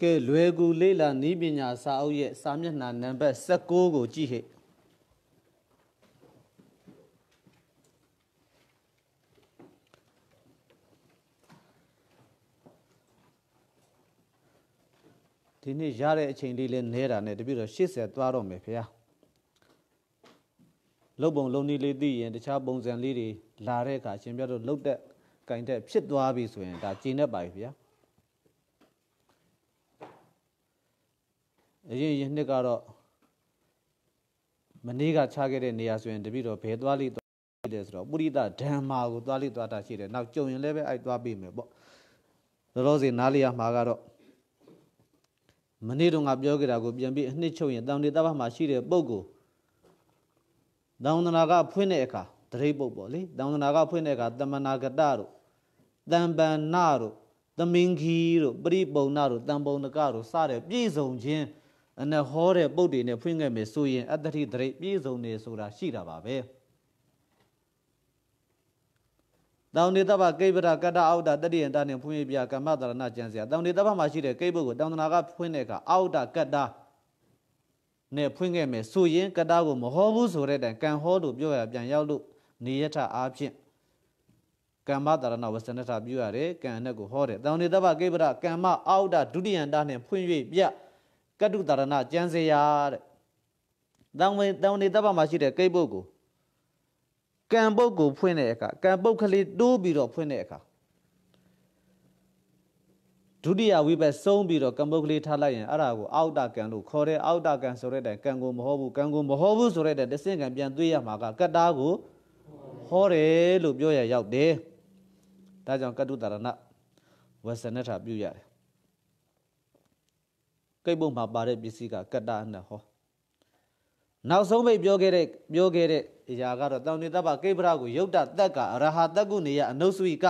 ကဲလွယ်ကူလေးလာနီးပညာစာအုပ်ရဲ့စာမျက်နှာနံပါတ်16ကိုကြည့်ဟဲ့ဒီနေ့ရတဲ့အချိန်လေးလဲနဲတာနဲ့တပြည့်တော့80သွားတော့မယ်ခင်ဗျာလုတ်ပုံလုံးနည်းလေးသိရင်တခြားပုံစံလေးတွေလာတဲ့အခါရှင်ပြတော့လုတ်တဲ့ကင်တက်ဖြစ်သွားပြီဆိုရင်ဒါကျင်းတတ်ပါပြီဗျာအရင်ရနှစ်ကတော့မနေ့ကခြားခဲ့တဲ့နေရာဆိုရင်တပိတော့ဘယ်သွားလိသွားတယ်ဆိုတော့ပုရိသဓမ္မာကိုသွားလိသွားတာရှိတယ်နောက်ကြုံရင်လည်းပဲအဲ့သွားပြီမယ်ပေါ့လောလောဆယ်နားလေရမှာကတော့မနေ့တုန်းကပြောခဲ့တာကိုပြန်ပြီးအနှစ်ချုပ်ရင်တောင်တေတပမှာရှိတဲ့ပုံကိုတောင်သနာကဖွင့်တဲ့အခါတရိပ်ပုတ်ပေါ့လေတောင်သနာကဖွင့်တဲ့အခါတမနာကတတို့တံပန္နတို့သမင်ခီတို့ပရိပုံနာတို့တံပုံနကတို့စတဲ့ပြည့်စုံခြင်း အနဟောတဲ့ပုတ်တွေနဲ့ဖွင့်ခဲ့မယ်ဆိုရင်အတ္တတိတရိပြည့်စုံနေဆိုတာရှိတာပါပဲတောင်နေတပကိဗ္ဗရာကတ္တအောက်တာတတိယတနဲ့ဖွင့်ပြကမ္မတရဏကျန်စရာတောင်နေတပမှာရှိတဲ့ကိဗ္ဗကိုတောင်တနာကဖွင့်တဲ့အခါအောက်တာကတ္တနဲ့ဖွင့်ခဲ့မယ်ဆိုရင်ကတ္တကိုမဟောဘူးဆိုတဲ့တိုင်ကံဟောလို့ပြောရပြန်ရောက်လို့နေရထအားဖြင့်ကမ္မတာရဏဝစနထပြုရတယ်ကံအနှက်ကိုဟောတယ်တောင်နေတပကိဗရကမ္မအောက်တာဒုတိယန္တနှင့်ဖွင့်၍ပြကတုတာရဏကျမ်းစရာတဲ့တောင်ဝင်တောင်နေတပမှာရှိတဲ့ကိပုတ်ကိုကံပုတ်ကိုဖွင့်တဲ့အခါကံပုတ်ကလေးတိုးပြီးတော့ဖွင့်တဲ့အခါဒုတိယဝိပတ်ဆုံးပြီးတော့ကံပုတ်ကလေးထားလိုက်ရင်အဲ့ဒါကိုအောက်တာကံလို့ခေါ်တယ်အောက်တာကံဆိုတဲ့တိုင်ကံကိုမဟောဘူးကံကိုမဟောဘူးဆိုတဲ့တိုင်တဆင့်ကံပြန်တွေးရမှာကကတ္တာကိုဟောတယ်လို့ပြောရရောက်တယ်ဒါကြောင့်ကတုတရဏဝဆနထာပြုရတယ်ကိတ်ပုံမှာပါတဲ့ပစ္စည်းကကတ္တအနဟောနောက်ဆုံးပိတ်ပြောခဲ့တဲ့ပြောခဲ့တဲ့အရာကတော့တောင်နေတပကိဗ္ဗရကိုယုတ်တသက်ကအရဟတကုနေယအနုဆွီက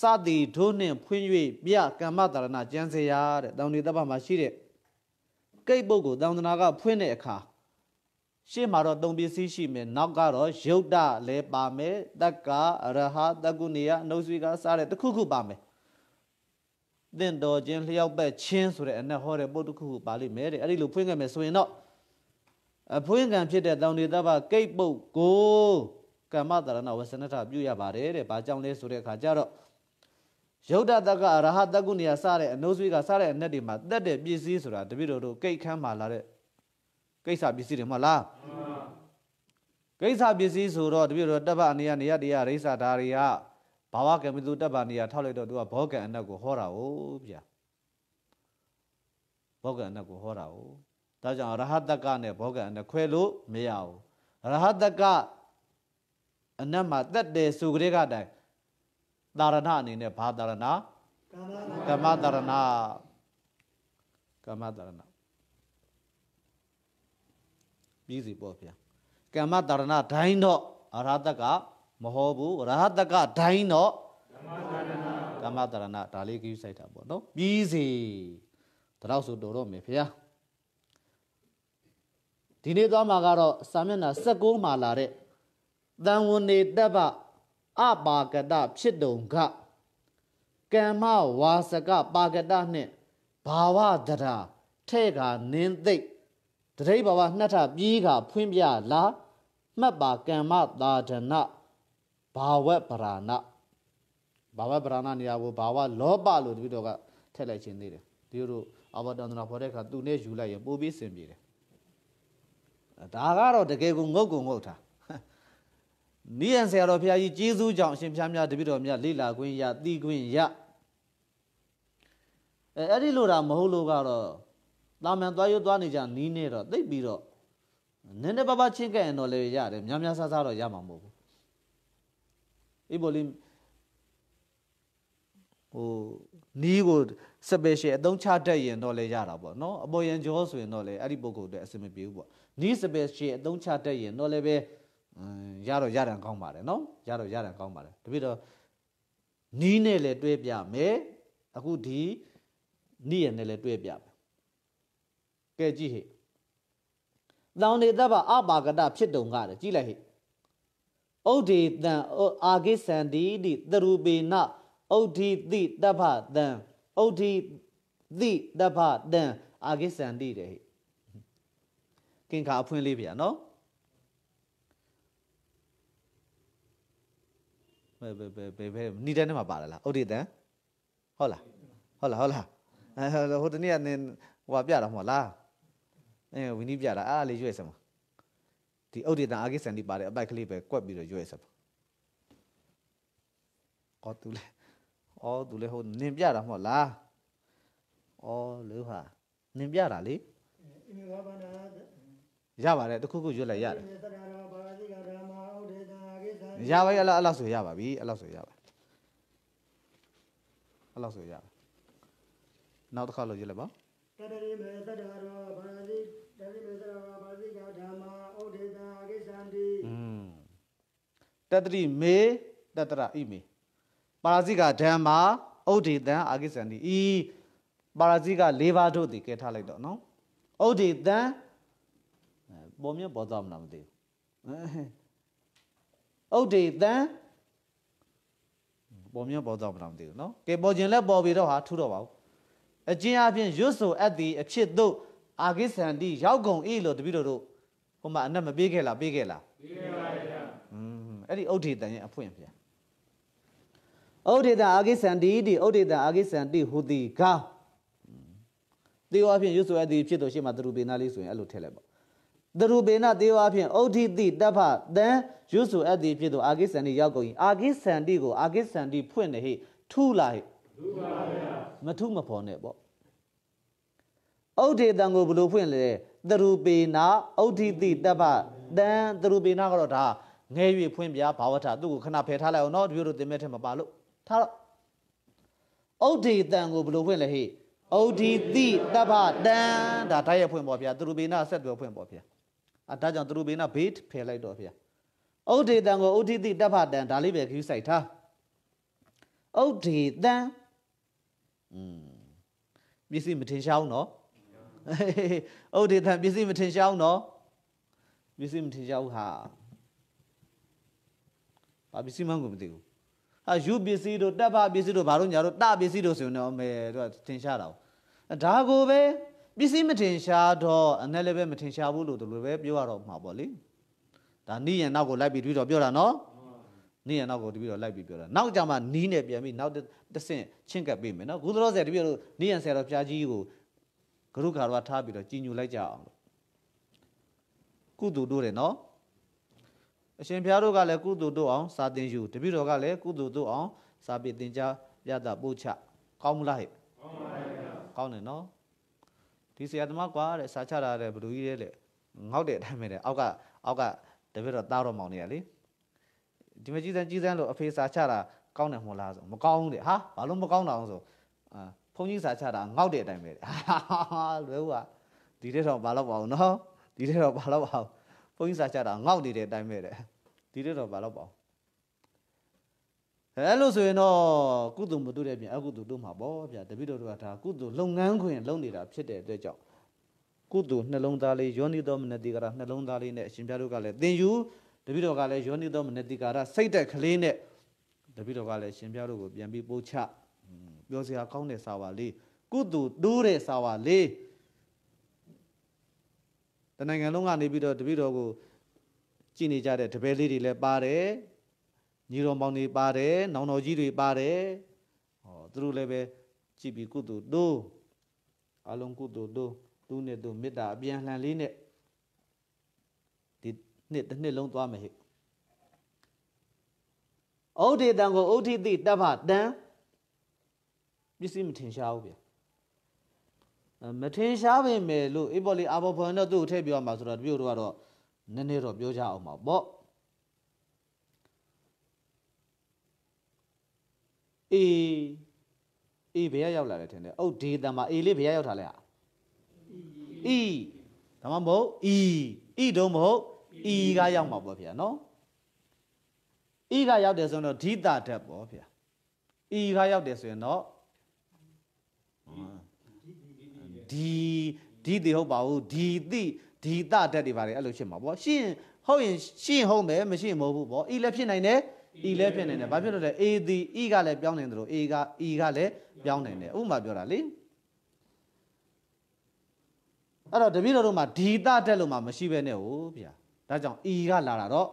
စသည်ဒုနှင့်ဖွင့်၍ပြကမ္မတရဏကျမ်းစရာတဲ့တောင်နေတပမှာရှိတဲ့ကိတ်ပုတ်ကိုတောင်တနာကဖွင့်တဲ့အခါရှေ့မှာတော့သုံးပစ္စည်းရှိမယ်နောက်ကတော့ယုတ်တလည်းပါမယ်တက္ကအရဟတကုဏီယနှုတ်ဆွေကစတဲ့တစ်ခုခုပါမယ်တင့်တော်ခြင်းလျှောက်ပတ်ခြင်းဆိုတဲ့အနက်ဟောတဲ့ပုဒ်တစ်ခုခုပါလိမ့်မယ်တဲ့အဲ့ဒီလိုဖွင့်ခဲ့မယ်ဆိုရင်တော့အဖွင့်ကံဖြစ်တဲ့တောင်တေတ္တဗကိတ်ပုတ်ကိုကမ္မတရဏဝဆနထပြုရပါတယ်တဲ့။ဘာကြောင့်လဲဆိုတဲ့အခါကျတော့ယုဒတကအရဟတကုဏီယစတဲ့အနှုတ်ဆွေးကစတဲ့အနက်တွေမှာတက်တဲ့ပစ္စည်းဆိုတာတပည့်တော်တို့ကိတ်ခမ်းမှာလာတဲ့ကိစ္စပစ္စည်းတွေမဟုတ်လားကိစ္စပစ္စည်းဆိုတော့တပြည့်တော့တပ်ပအနေရနေရတရားရိစ္ဆာဓာရီကဘာဝကံမသူတပ်ပနေရထောက်လိုက်တော့သူကဘောကံအနက်ကိုဟောတာ哦ဗျာဘောကံအနက်ကိုဟောတာ哦ဒါကြောင့်ရဟတကနဲ့ဘောကံအနက်ခွဲလို့မရဘူးရဟတကအနက်မှာတက်တယ်ဆိုကြတဲ့ကတိုင်တာရဏအနေနဲ့ဘာတာရဏကမ္မတာရဏကမ္မတာရဏမြည်စီပေါ့ဗျာကမ္မတရဏဒိုင်းတော့အရဟတကမဟုတ်ဘူးရဟတကဒိုင်းတော့ကမ္မတရဏဒါလေးကြီးစိုက်တာပေါ့နော်မြည်စီဒါတော့ဆိုတော်တော့မယ်ဗျာဒီနေ့သွားမှာကတော့စာမျက်နှာ16မှာလာတဲ့တန်ဝန်နေတပ်ပအပါကတဖြစ်တုံကကမ္မဝါစကပါကတနှင့်ဘာဝတရာထဲ့ကနင်းသိပ်တတိဘဝနှတ်ထပြေးကဖွင့်ပြလာမှတ်ပါကမ္မသာဒနာဘာဝပရာဏဘာဝပရာဏနေရာကိုဘာဝလောဘလို့တပည့်တော်ကထည့်လိုက်ခြင်းသေးတယ်ဒီလိုအဘဒန္တနာဖော်တဲ့အခါသူနဲ့ယူလိုက်ရင်ပိုးပြီးစင်ပြေတယ်ဒါကတော့တကယ်ကိုငုတ်ကုန်ငုတ်တာနိယံဆရာတော်ဘုရားကြီးကျေးဇူးကြောင့်အရှင်ဘုရားများတပည့်တော်များလေ့လာခွင့်ရသိခွင့်ရအဲအဲ့ဒီလိုတာမဟုတ်လို့ကတော့တာမန်သွားရွတ်သွားနေကြနီးနေတော့တိတ်ပြီးတော့နည်းနည်းပါးပါးချင်းကဲ့ရင်တော့လေရတယ်များများဆဆတော့ရမှာမဟုတ်ဘူးအေးဘောလီဟိုနီးကို special အသုံးချတတ်ရင်တော့လေရတာပေါ့နော်အပေါ်ရန်ကြောဆိုရင်တော့လေအဲ့ဒီပုံကုတ်တဲ့အဆင်မပြေဘူးပေါ့နီး special အသုံးချတတ်ရင်တော့လေပဲရတော့ရတဲ့ကောင်းပါတယ်နော်ရတော့ရတဲ့ကောင်းပါတယ်တပည့်တော့နီးနဲ့လည်းတွဲပြမယ်အခုဒီနီးရနဲ့လည်းတွဲပြကဲကြည့်ဟိတောင်နေတပ်ပါအပါကတဖြစ်တုံကတယ်ကြည့်လိုက်ဟိဩဒေတံအာဂိစန္ဒီတိသရူပေနဩဓိတိတပ်ဖတံဩဓိတိတပ်ဖတံအာဂိစန္ဒီတဲ့ဟိကင်္ခာအဖွင့်လေးဗျာနော်ဘယ်ဘယ်ဘယ်ဘယ်နီတန်းထဲမှာပါလာလားဩဒေတံဟုတ်လားဟုတ်လားဟုတ်လားဟိုတနေ့ကနင်ဟိုပြတာမဟုတ်လားအဲဝင်းနီးပြတာအားလေးရွေ့စမ်းပါဒီဥဒေတန်အာကိစန်ဒီပါတဲ့အပိုက်ကလေးပဲကွက်ပြီးတော့ရွေ့စမ်းပါအော်သူလဲအော်သူလဲဟိုနင်ပြတာမဟုတ်လားအော်လို့ဟာနင်ပြတာလေရပါတယ်တခုခုရွတ်လိုက်ရတယ်ရပါရဲ့အဲ့လောက်ဆိုရပါပြီအဲ့လောက်ဆိုရပါအဲ့လောက်ဆိုရပါနောက်တစ်ခါလို့ရွတ်လိုက်ပါတတရေမေတ္တာရောတတတိမေတတရဣမေပါရဇိကဓမ္မာဥဒေတံအာကိစန္တိဤပါရဇိက၄ပါးတို့ဒီကဲထားလိုက်တော့နော်ဥဒေတံပေါ်မြပေါ်သွားမလားမသိဘူးဥဒေတံပေါ်မြပေါ်သွားမလားမသိဘူးနော်ကဲပေါ်ခြင်းလက်ပေါ်ပြီးတော့ဟာထူတော့ပါဘူးအကျဉ်းအပြင်ရွတ်ဆိုအပ်သည့်အဖြစ်တို့အာကိစန္တိရောက်ကုန်၏လို့တပည့်တော်တို့ဟိုမှာအနက်မပေးခဲ့လားပေးခဲ့လားပေးခဲ့ပါအဲ့ဒီဥဒိတံရဲ့အဖွင့်ဗျာဥဒိတံအာဂိစံတိဒီဥဒိတံအာဂိစံတိဟူတိကာတေယောအဖြစ်ရွတ်ဆိုရသည်ဖြစ်တော်ရှိမှသရူပေနာလေးဆိုရင်အဲ့လိုထည့်လိုက်ပါသရူပေနာတေယောအဖြစ်ဥဒိတိတပ်ဖတံရွတ်ဆိုအပ်သည်ဖြစ်တော်အာဂိစံတိရောက်ကုန်၏အာဂိစံတိကိုအာဂိစံတိဖွင့်နေဟိထူလာဟိထူပါဗျာမထူမဖော်နဲ့ပေါ့ဥဒေတံကိုဘယ်လိုဖွင့်လဲသရူပေနာဥဒိတိတပ်ဖတံသရူပေနာကတော့ဒါငဲ၍ဖွင့်ပြဘာဝထသူ့ကိုခဏဖယ်ထားလိုက်အောင်နော်တပြို့တို့တင်မဲ့ထဲမှာပါလို့ထားတော့ဩဒေတံကိုဘယ်လိုဖွင့်လဲဟေ့ဩဒီတိတပ္ပတံဒါတိုက်ရဖွင့်ပေါ့ဗျာသူရူပိနာဆက်သွယ်ဖွင့်ပေါ့ဗျာအဲဒါကြောင့်သူရူပိနာဘေးဖယ်လိုက်တော့ဗျာဩဒေတံကိုဩဒီတိတပ္ပတံဒါလေးပဲခူးဆိုင်ထားဩဒေတံอืมမျက်စိမထင်ရှားဘူးနော်ဩဒေတံမျက်စိမထင်ရှားဘူးနော်မျက်စိမထင်ရှားဘူးဟာဘာပစ္စည်းမှန်းကိုမသိဘူးဟာယူပစ္စည်းတို့တပ်ဖပစ္စည်းတို့ဘာတို့ညာတို့တပစ္စည်းတို့ဆိုရင်တော့မဲတို့ထင်ရှားတာပေါ့ဒါကိုပဲပစ္စည်းမထင်ရှားတော့အနဲ့လည်းပဲမထင်ရှားဘူးလို့ဒီလိုပဲပြောရတော့မှာပေါ့လေဒါနိယံနောက်ကိုလိုက်ပြီးတပြီးတော့ပြောတာနော်နိယံနောက်ကိုတပြီးတော့လိုက်ပြီးပြောတာနောက်ကြမှာနီးနဲ့ပြန်ပြီးနောက်တစ်ဆင့်ချင်းကပ်ပေးမယ်နော်ကုသရောဆရာတပြီးတော့နိယံဆရာတော်ဖျားကြီးကိုဂရုခါတော်ထားပြီးတော့ကြီးညူလိုက်ကြအောင်လို့ကုသူတို့တယ်နော်အရှင်ဘုရားတို့ကလည်းကုသိုလ်တို့အောင်စာသင်ယူတပည့်တော်ကလည်းကုသိုလ်တို့အောင်စာပေသင်ကြားပြတာပို့ချကောင်းမလားဟဲ့ကောင်းပါဗျာကောင်းတယ်နော်ဒီဆရာသမားကွာတဲ့စာချတာတဲ့ဘလူကြီးတဲ့လေငေါက်တဲ့အတိုင်းပဲတဲ့အောက်ကအောက်ကတပည့်တော်တားတော်မောင်နေရလေဒီမကြီးစန်းကြီးစန်းလို့အဖေစာချတာကောင်းတယ်မို့လားဆိုမကောင်းဘူးတဲ့ဟာဘာလို့မကောင်းတာအောင်ဆိုအာဘုန်းကြီးစာချတာငေါက်တဲ့အတိုင်းပဲတဲ့ဟာလွယ်ဦးကဒီတဲ့တော့ဘာလို့ပါအောင်နော်ဒီတဲ့တော့ဘာလို့ပါအောင်ဘုန်းကြီးစာချတာငေါက်နေတဲ့အတိုင်းပဲတဲ့ဒီလိုတော့ဘာလို့ပေါ့အဲလို့ဆိုရင်တော့ကုသိုလ်မတို့တဲ့ပြင်အကုသိုလ်တို့မှာပေါ့ဗျာတပိတော်တို့ကဒါကုသိုလ်လုပ်ငန်းခွင်လုပ်နေတာဖြစ်တဲ့အတွက်ကြောင့်ကုသိုလ်နှလုံးသားလေးယောနိသောမနတိကာရနှလုံးသားလေးနဲ့အရှင်ဘုရားတို့ကလည်းသင်ယူတပိတော်ကလည်းယောနိသောမနတိကာရစိတ်တက်ကလေးနဲ့တပိတော်ကလည်းရှင်ဘုရားတို့ကိုပြန်ပြီးပို့ချပြောစရာကောင်းတဲ့စာပါလေးကုသိုလ်တိုးတဲ့စာပါလေးတနိုင်ငံလုံးကနေပြီးတော့တပည့်တော်ကိုကြည်နေကြတဲ့တပည့်လေးတွေလည်းပါတယ်ညီတော်မောင်တွေပါတယ်နောင်တော်ကြီးတွေပါတယ်ဟောသူတို့လည်းပဲကြည်ပြီးကုသိုလ်တို့အလုံးကုသိုလ်တို့သူနဲ့သူမေတ္တာအပြန်လှန်လေးနဲ့ဒီနှစ်တစ်နှစ်လုံးသွားမယ်ဟဲ့ဩဒေတံကိုဩထိတိတပ်ဖတံပစ္စည်းမထင်ရှားဘူးဗျာမထင်ရှားပေမဲ့လို့အေပေါ်လီအာဘော်ဖွန်တော့သူ့ကိုထည့်ပြောမှာဆိုတော့တပြို့တို့ကတော့နည်းနည်းတော့ပြောကြအောင်ပါပေါ့အေးအေးဘယ်ရောက်လာလဲထင်တယ်အုတ်ဒေတာမှာအေးလေးဘယ်ရောက်တာလဲဟာအီဒါမှမဟုတ်အီအီတော့မဟုတ်အီကရောက်မှာပေါ့ဗျာနော်အီကရောက်တယ်ဆိုတော့ဓိတာဓာတ်ပေါ့ဗျာအီကရောက်တယ်ဆိုရင်တော့ဒီဒီတိဟုတ်ပါဘူးဒီတိဒီတတတ်တွေပါတယ်အဲ့လိုဖြစ်မှာပေါ့ရှင်ဟုတ်ရင်ရှင်ဟုတ်မယ်မရှင်မဟုတ်ဘူးပေါ့ဤလည်းဖြစ်နိုင်တယ်ဤလည်းဖြစ်နိုင်တယ်ဘာဖြစ်လို့လဲ A ဒီ E ကလည်းပြောင်းနိုင်တယ်လို့ A က E ကလည်းပြောင်းနိုင်တယ်ဥပမာပြောတာလေအဲ့တော့တပည့်တော်တို့မှာဒီတတက်လို့မှာ မရှိဘဲနဲ့ဟိုဗျာဒါကြောင့် E ကလာတာတော့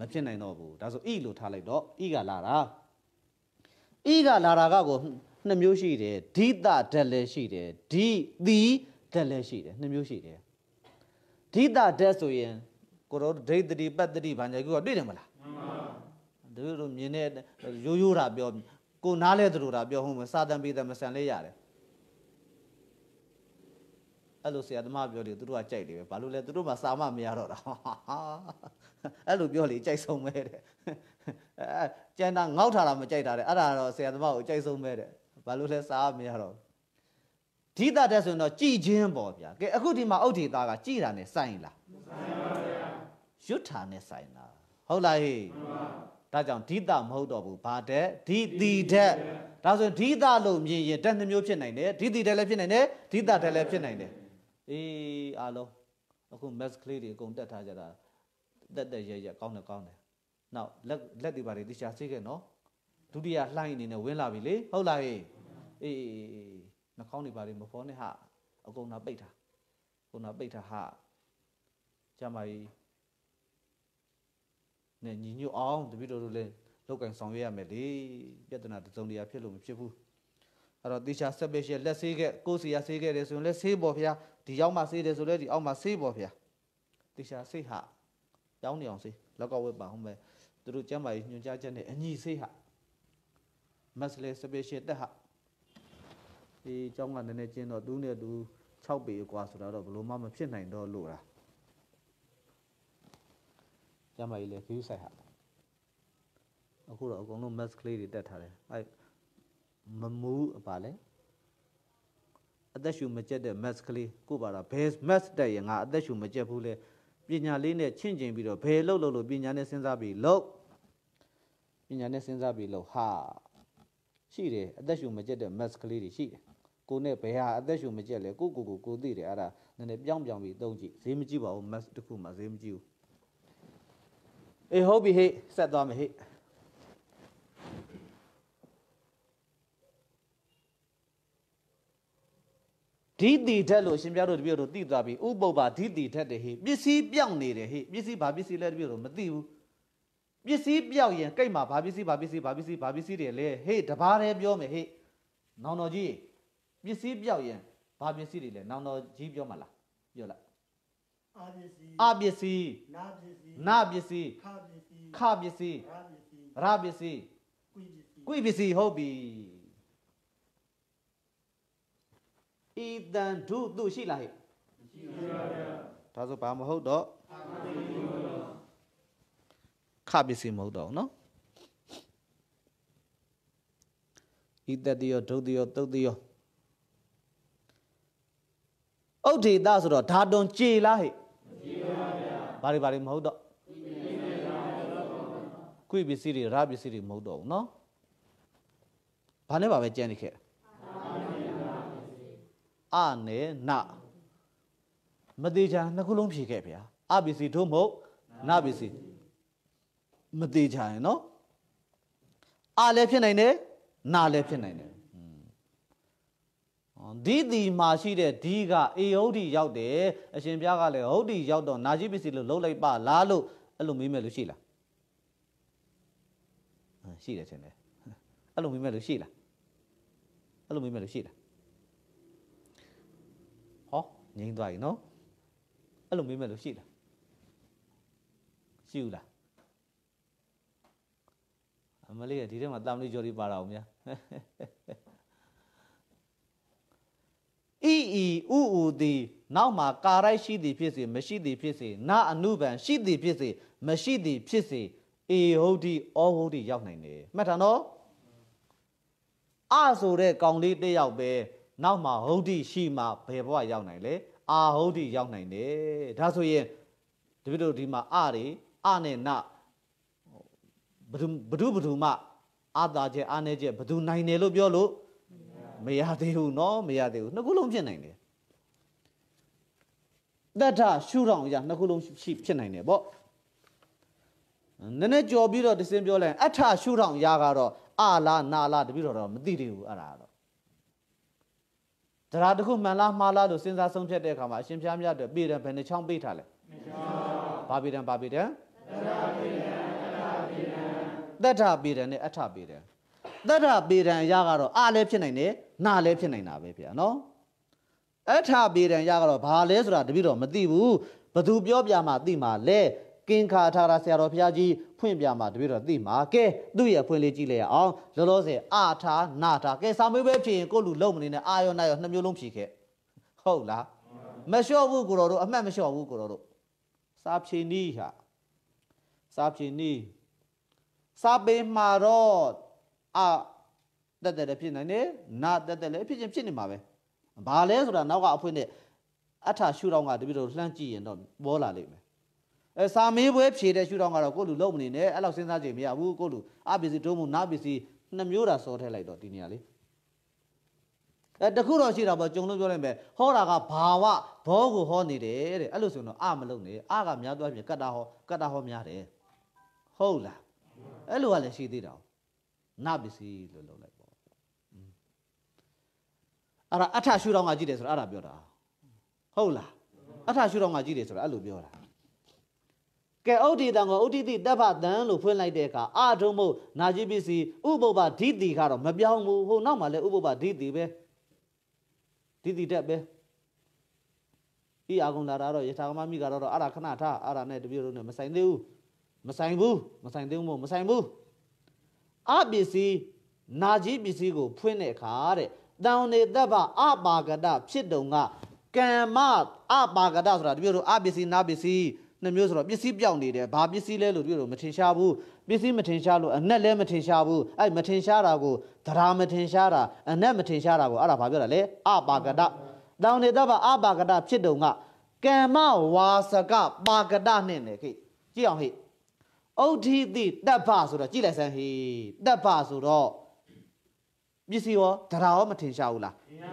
မဖြစ်နိုင်တော့ဘူးဒါဆို E လို့ထားလိုက်တော့ E ကလာတာ E ကလာတာကကိုနှစ်မျိုးရှိတယ်ဓိတဓာတ်လည်းရှိတယ်ဓိသီဓာတ်လည်းရှိတယ်နှစ်မျိုးရှိတယ်ဓိတဓာတ်ဆိုရင်ကိုရောဒိဋ္ဌိပတ္တိဘာညာကိုတွေ့တယ်မလားမှန်ပါဘူးတို့မြင်တဲ့ရိုးရိုးတာပြောကိုနားလဲသလိုတာပြောဟုတ်မစာတန်ပေးတယ်မဆန်လဲရတယ်အဲ့လိုဆရာသမားပြောတယ်သူတို့ကကြိုက်တယ်ပဲဘာလို့လဲသူတို့မှစာမမရတော့တာအဲ့လိုပြောလေကြိုက်ဆုံးပဲတဲ့အဲကျန်တာငေါက်ထားတာမကြိုက်တာတဲ့အဲ့ဒါတော့ဆရာသမားကိုကြိုက်ဆုံးပဲတဲ့ဘာလို့လဲစားမရတော့ဓိတတ်တဲ့ဆိုရင်တော့ကြည်ချင်းပေါ့ဗျာကဲအခုဒီမှာအုတ်ထေသားကကြည်တာနဲ့ဆိုင်လားမဆိုင်ပါဘူးဗျာရွတ်တာနဲ့ဆိုင်တာဟုတ်လားဟေ့ဒါကြောင့်ဓိတမဟုတ်တော့ဘူးဘာတဲ့ဓိတိတဲ့ဒါဆိုရင်ဓိတလို့မြင်ရင်တက်နှမျိုးဖြစ်နိုင်တယ်ဓိတိတဲ့လည်းဖြစ်နိုင်တယ်ဓိတတဲ့လည်းဖြစ်နိုင်တယ်အေးအားလုံးအခု mass ကလေးတွေအကုန်တက်ထားကြတာတက်တက်ရဲရဲကောင်းတယ်ကောင်းတယ်နောက်လက်လက်တွေပါတယ်တခြားစိတ်ခဲ့နော်ဒုတိယလှိုင်းအနေနဲ့ဝင်လာပြီလေဟုတ်လားဟေ့အေးနှာခေါင်းတွေဘာတွေမဖောနဲ့ဟာအကုန်နာပိတ်တာကုန်နာပိတ်တာဟာကျမကြီးနဲ့ညီညွတ်အောင်တပည့်တော်တို့လည်းလောက်ကင်ဆောင်ရွက်ရမယ်လေပြဿနာတစုံတရာဖြစ်လို့မဖြစ်ဘူးအဲ့တော့တေချာ special လက်ဆေးခဲ့ကိုယ်စီရဆေးခဲ့တယ်ဆိုရင်လက်ဆေးပေါ်ဖျားဒီရောက်မှဆေးတယ်ဆိုလဲဒီအောက်မှဆေးပေါ်ဖျားတေချာဆေးဟာကြောင်းနေအောင်ဆေးလောက်ကဝက်ပါဟုတ်မယ်သူတို့ကျမ်းမာရေးညွှန်ကြားချက်နဲ့အညီဆေးဟာ muscle special တက်ဟာအေးเจ้าကနည်းနည်းကျင်းတော့သူနဲ့သူ6ပေกว่าဆိုတော့ဘလို့မှမဖြစ်နိုင်တော့လို့လားကျမကြီးလေခူးဆိုင်ဟာအခုတော့အကုန်လုံး mask ကလေးတွေတက်ထားတယ်အဲမမူးပါလဲအသက်ရှူမကျက်တဲ့ mask ကလေးကိုပါတာ base mask တက်ရင်ငါအသက်ရှူမကျက်ဘူးလေပညာလေးနဲ့ချင့်ကျင်ပြီးတော့ဘယ်လောက်လောက်လို့ပညာနဲ့စဉ်းစားပြီးလောက်ပညာနဲ့စဉ်းစားပြီးလောက်ဟာရှိတယ်အသက်ရှူမကျက်တဲ့ mask ကလေးတွေရှိတယ်ကိုနဲ့ဘယ်ဟာအသက်ရှူမကြက်လဲကိုကိုကိုကိုသိတယ်အဲ့ဒါနည်းနည်းပြောင်းပြောင်းပြီးသုံးကြည့်ဈေးမကြည့်ပါဘူး mask တစ်ခုမှဈေးမကြည့်ဘူးအေးဟုတ်ပြီဟေ့ဆက်သွားမယ်ဟေ့ဓိတိထက်လို့ရှင်ပြတို့တပြည့်တို့သိသွားပြီဥပုပ္ပါဓိတိထက်တယ်ဟိပစ္စည်းပြောင်းနေတယ်ဟိပစ္စည်းဘာပစ္စည်းလဲတပြည့်တို့မသိဘူးပစ္စည်းပြောင်းရင်ကိတ်မှာဘာပစ္စည်းဘာပစ္စည်းဘာပစ္စည်းဘာပစ္စည်းတွေလဲဟေ့တဘာတည်းပြောမယ်ဟေ့နောင်တော်ကြီးပစ္စည်းပြောက်ရင်ဘာပစ္စည်းတွေလဲနောင်တော်ကြီးပြောမလားပြောလားအာပစ္စည်းအာပစ္စည်းနာပစ္စည်းနာပစ္စည်းခါပစ္စည်းခါပစ္စည်းရာပစ္စည်းရာပစ္စည်းကွိပစ္စည်းဟုတ်ပြီဤတန်ဓုသူရှိလားဟဲ့ရှိပါဗျာဒါဆိုဘာမဟုတ်တော့ခပစ္စည်းမဟုတ်တော့နော်ဤတတိယဒုတိယတုတ်တိယဥဒေတာဆိုတော့ဓာတုံကြေလားဟဲ့ကြေပါဗျာဘာတွေဘာတွေမဟုတ်တော့ကွိပစ္စည်းတွေရပစ္စည်းတွေမဟုတ်တော့ဘူးเนาะဘာနဲ့ပါပဲကြံနေခဲ့အနဲ့နမသေးချာနှစ်ခုလုံးဖြေခဲ့ဗျာအပစ္စည်းတို့မဟုတ်နပစ္စည်းမသေးချာရင်เนาะအလည်းဖြစ်နိုင်တယ်နလည်းဖြစ်နိုင်တယ်ဒီဒီမှာရှိတဲ့ဒီကအေယုတ်ဒီရောက်တယ်အရှင်ဘုရားကလည်းဟုတ်ဒီရောက်တော့နာရှိပစ္စည်းလို့လှုပ်လိုက်ပါလားလို့အဲ့လိုမေးမယ်လို့ရှိလားရှိတယ်ထင်တယ်အဲ့လိုမေးမယ်လို့ရှိလားအဲ့လိုမေးမယ်လို့ရှိလားဟောငြိမ့်သွားပြီနော်အဲ့လိုမေးမယ်လို့ရှိလားရှိဘူးလားအမလေးကဒီထဲမှာတာမလေးကြော်ဒီပါတာအောင်များဤဤဥဥသည်နောက်မှာကာရိုက်ရှိသည်ဖြစ်စေမရှိသည်ဖြစ်စေနာအနုဘံရှိသည်ဖြစ်စေမရှိသည်ဖြစ်စေအေဟုတ်ဒီဩဟုတ်ဒီရောက်နိုင်တယ်မှတ်ထားနော်အဆိုတဲ့ကောင်လေးတစ်ယောက်ပဲနောက်မှာ ဟုတ်ဒီရှိမှဘယ်ဘဝရောက်နိုင်လဲအာဟုတ်ဒီရောက်နိုင်တယ်ဒါဆိုရင်တပည့်တို့ဒီမှာအတွေအနဲ့နဘဒုဘဒုဘဒုမအာသာချက်အာနဲ့ချက်ဘဒုနိုင်တယ်လို့ပြောလို့မရသေးဘူးเนาะမရသေးဘူးနှစ်ခုလုံးဖြစ်နိုင်တယ်တတ္ထရှုထောင့်အရာနှစ်ခုလုံးရှိဖြစ်နိုင်တယ်ပေါ့နည်းနည်းကြော်ပြီးတော့တစင်းပြောလိုက်အထရှုထောင့်အရာကတော့အာလာနာလာတပိတော့တော့မသိသေးဘူးအဲ့ဒါတော့တရားတစ်ခုမှန်လားမှားလားလို့စဉ်းစားဆုံးဖြတ်တဲ့အခါမှာအရှင်ဖျားမြတ်အတွက်ပေးတယ်ဘယ်နှချောင်းပေးထားလဲနှချောင်းဘာပေးတယ်ဘာပေးတယ်တတ္ထပေးတယ်တတ္ထပေးတယ်တတ္ထပေးတယ်နဲ့အထပေးတယ်တတ္ထပေဒံရကတော့အလည်းဖြစ်နိုင်တယ်နာလည်းဖြစ်နိုင်တာပဲဗျာနော်အထပေဒံရကတော့ဘာလဲဆိုတာတပည့်တော်မသိဘူးဘသူပြောပြမှသိမှာလဲကင်ခါထာရာဆရာတော်ဘုရားကြီးဖွင့်ပြမှာတပည့်တော်သိမှာကဲသူ့ရဲ့ဖွင့်လေးကြည့်လိုက်ရအောင်လောလောဆယ်အာထာနာထာကဲစာမေးပွဲဖြေရင်ကိုလူလုံးမနေနဲ့အာရောနာရောနှစ်မျိုးလုံးဖြေခဲ့ဟုတ်လားမလျှော့ဘူးကိုတော်တို့အမှတ်မလျှော့ဘူးကိုတော်တို့စာဖြေနီးဟာစာဖြေနီးစာပေမှာတော့အတက်တက်လည်းဖြစ်နိုင်တယ်နာတက်တက်လည်းဖြစ်ချင်းဖြစ်နေမှာပဲဘာလဲဆိုတာနောက်ကအဖွင့်နဲ့အထာရှူတော့ကတပည့်တော်လှမ်းကြည့်ရင်တော့ပေါ်လာလိမ့်မယ်အဲစာမေးပွဲဖြေတဲ့ရှူတော့ကတော့ကိုလူလုံးမနေနဲ့အဲ့လောက်စဉ်းစားကြည့်မရဘူးကိုလူအပစ္စည်းတုံးမှုနာပစ္စည်းနှစ်မျိုးတာစောထည့်လိုက်တော့ဒီနေရာလေးအဲတခုတော့ရှိတာပေါ့ကျုံလို့ပြောလိုက်မယ်ဟောတာကဘာဝဘောကိုဟောနေတယ်တဲ့အဲ့လိုဆိုတော့အမလုံးနဲ့အကများသွားပြင်ကတ္တာဟောကတ္တာဟောများတယ်ဟုတ်လားအဲ့လိုကလည်းရှိသေးတာငါပစ္စည်းလို့လုပ်လိုက်ပေါ့အဲ့ဒါအထရှုတော့ငါကြည့်တယ်ဆိုတာအဲ့ဒါပြောတာဟုတ်လားအထရှုတော့ငါကြည့်တယ်ဆိုတာအဲ့လိုပြောတာကဲဥဒိတံကိုဥဒိတိတပ်ဖတံလို့ဖွင့်လိုက်တဲ့အခါအထုံးမို့နာကြည်ပစ္စည်းဥပုပ္ပဒိတိကတော့မပြောင်းဘူးဟိုနောက်မှာလည်းဥပုပ္ပဒိတိပဲဒိတိတက်ပဲဤအာကုံလာတာတော့ယထာကမမိကတော့အဲ့ဒါခဏထားအဲ့ဒါနဲ့တပြည့်လုံးနဲ့မဆိုင်သေးဘူးမဆိုင်ဘူးမဆိုင်သေးဘူးမဆိုင်ဘူးအပစ္စည်းနာကြီးပစ္စည်းကိုဖွင့်တဲ့အခါတဲ့တောင်နေတပ်ပါအပါကတဖြစ်တုံကကမ္မအပါကတဆိုတာတမျိုးတို့အပစ္စည်းနာပစ္စည်းနှမျိုးဆိုတော့ပစ္စည်းပြောင်းနေတယ်ဘာပစ္စည်းလဲလို့ပြောလို့မထင်ရှားဘူးပစ္စည်းမထင်ရှားလို့အနက်လည်းမထင်ရှားဘူးအဲ့မထင်ရှားတာကိုသရာမထင်ရှားတာအနက်မထင်ရှားတာကိုအဲ့ဒါဘာပြောတာလဲအပါကတတောင်နေတပ်ပါအပါကတဖြစ်တုံကကမ္မဝါစကပါကတနဲ့လေခိကြည့်အောင်ဟိ့ဩဒိတိတပ်ဖဆိုတော့ကြည့်လိုက်စမ်းဟေးတပ်ဖဆိုတော့ပစ္စည်းရောဒရာရောမထင်ရှားဘူးလားထင်ရှား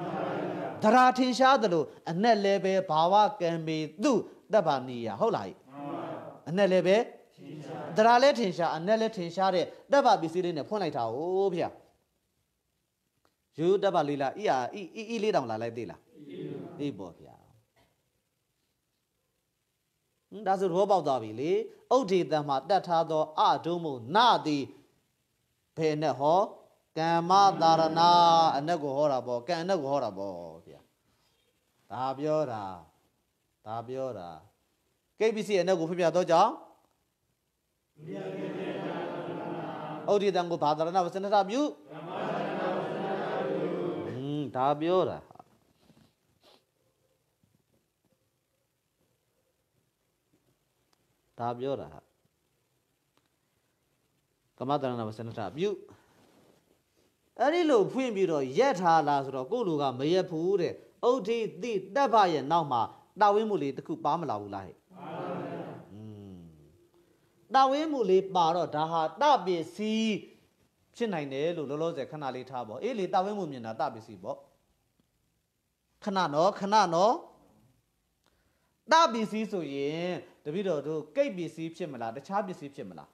ပါဘူးဒရာထင်ရှားတယ်လို့အနဲ့လည်းပဲဘာဝကံပေသူတပ်ဖနီယာဟုတ်လားဟင်အနဲ့လည်းပဲထင်ရှားဒရာလည်းထင်ရှားအနဲ့လည်းထင်ရှားတဲ့တပ်ဖပစ္စည်းလေးနဲ့ဖွင့်လိုက်တာ哦ဗျာယူတပ်ဖလေးလားအီအာအီအီလေးတောင်လာလိုက်သေးလားအေးပေါ့ဗျာဒါဆိုတော့ပေါက်သွားပြီလေဥဒေတံမှာတတ်ထားသောအတုမှုနာတိဘယ်နဲ့ဟောကမ္မတာရဏအနက်ကို ဟောတာပေါ့ကံအနက်ကိုဟောတာပေါ့ဗျာဒါပြောတာဒါပြောတာ KBC အနက်ကိုဖျက်ပြတော့ကြောင်းဩဒီတံကိုဘာသာရဏဝစနတာပြုဓမ္မသာရဏဝစနတာပြုอืมဒါပြောတာဒါပြောတာဟာကမ္မတရဏဝဆနထပြုအဲ့ဒီလိုဖွင့်ပြီးတော့ရက်ထားလာဆိုတော့ကိုလူကမရက်ဘူးတဲ့အုတ်ထိတိတပ်ဖရဲ့နောက်မှာတာဝင်းမှုလေးတခုပါမလာဘူးလားဟဲ့ပါပါอืมတာဝင်းမှုလေးပါတော့ဒါဟာတပစ္စည်းဖြစ်နိုင်တယ်လို့လောလောဆယ်ခဏလေးထားပေါ့အေးလေတာဝင်းမှုမြင်တာတပစ္စည်းပေါ့ခဏနော်ခဏနော်တပစ္စည်းဆိုရင်တပည့်တော်တို့ကိတ်ပစ္စည်းဖြစ်မလားတခြားပစ္စည်းဖြစ်မလား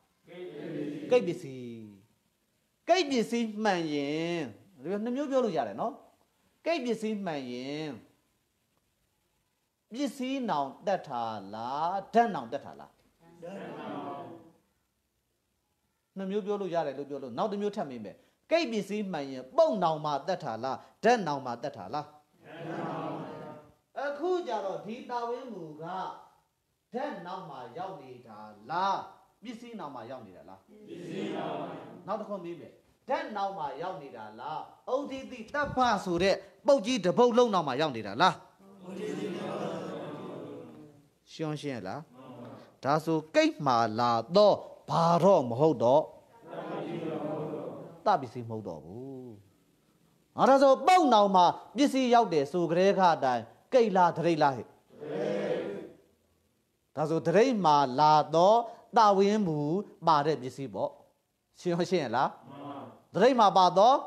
ကိတ်ပစ္စည်းကိတ်ပစ္စည်းမှန်ရင်ဒီနှမျိုးပြောလို့ရတယ်နော် ကိတ်ပစ္စည်းမှန်ရင်ပစ္စည်းနောင်တတ်တာလားဓာတ်နောင်တတ်တာလားဓာတ်နောင်နှမျိုးပြောလို့ရတယ်လို့ပြောလို့နောက်တစ်မျိုးထပ်မိမယ်ကိတ်ပစ္စည်းမှန်ရင်ပုံနောင်မှာတတ်တာလားဓာတ်နောင်မှာတတ်တာလားခုကြတော့ဒီတာဝင်းမူကဓာတ်နောက်မှာရောက်နေတာလားပစ္စည်းနောက်မှာရောက်နေတာလားပစ္စည်းနောက်မှာနောက်တစ်ခွန်းမေးမယ်ဓာတ်နောက်မှာရောက်နေတာလားဩဒိတိတပ်ဖဆိုတဲ့ပုတ်ကြီးတပုတ်လုံးနောက်မှာရောက်နေတာလားဩဒိတိတပ်ဖရှင်းရှင်းလားဒါဆိုကိတ်မာလာတော့ဘာတော့မဟုတ်တော့တပစ္စည်းမဟုတ်တော့ဘူး။အဲဒါဆိုပုံနောင်မှာပစ္စည်းရောက်တယ်ဆိုကြတဲ့ခါတိုင်းကိလာဒရိလာဟဲ့ဒါဆိုဒရိမာလာတော့တာဝင်းမူပါတဲ့ပစ္စည်းပေါ့ရှင်းရောရှင်းရလားဒရိမာပါတော့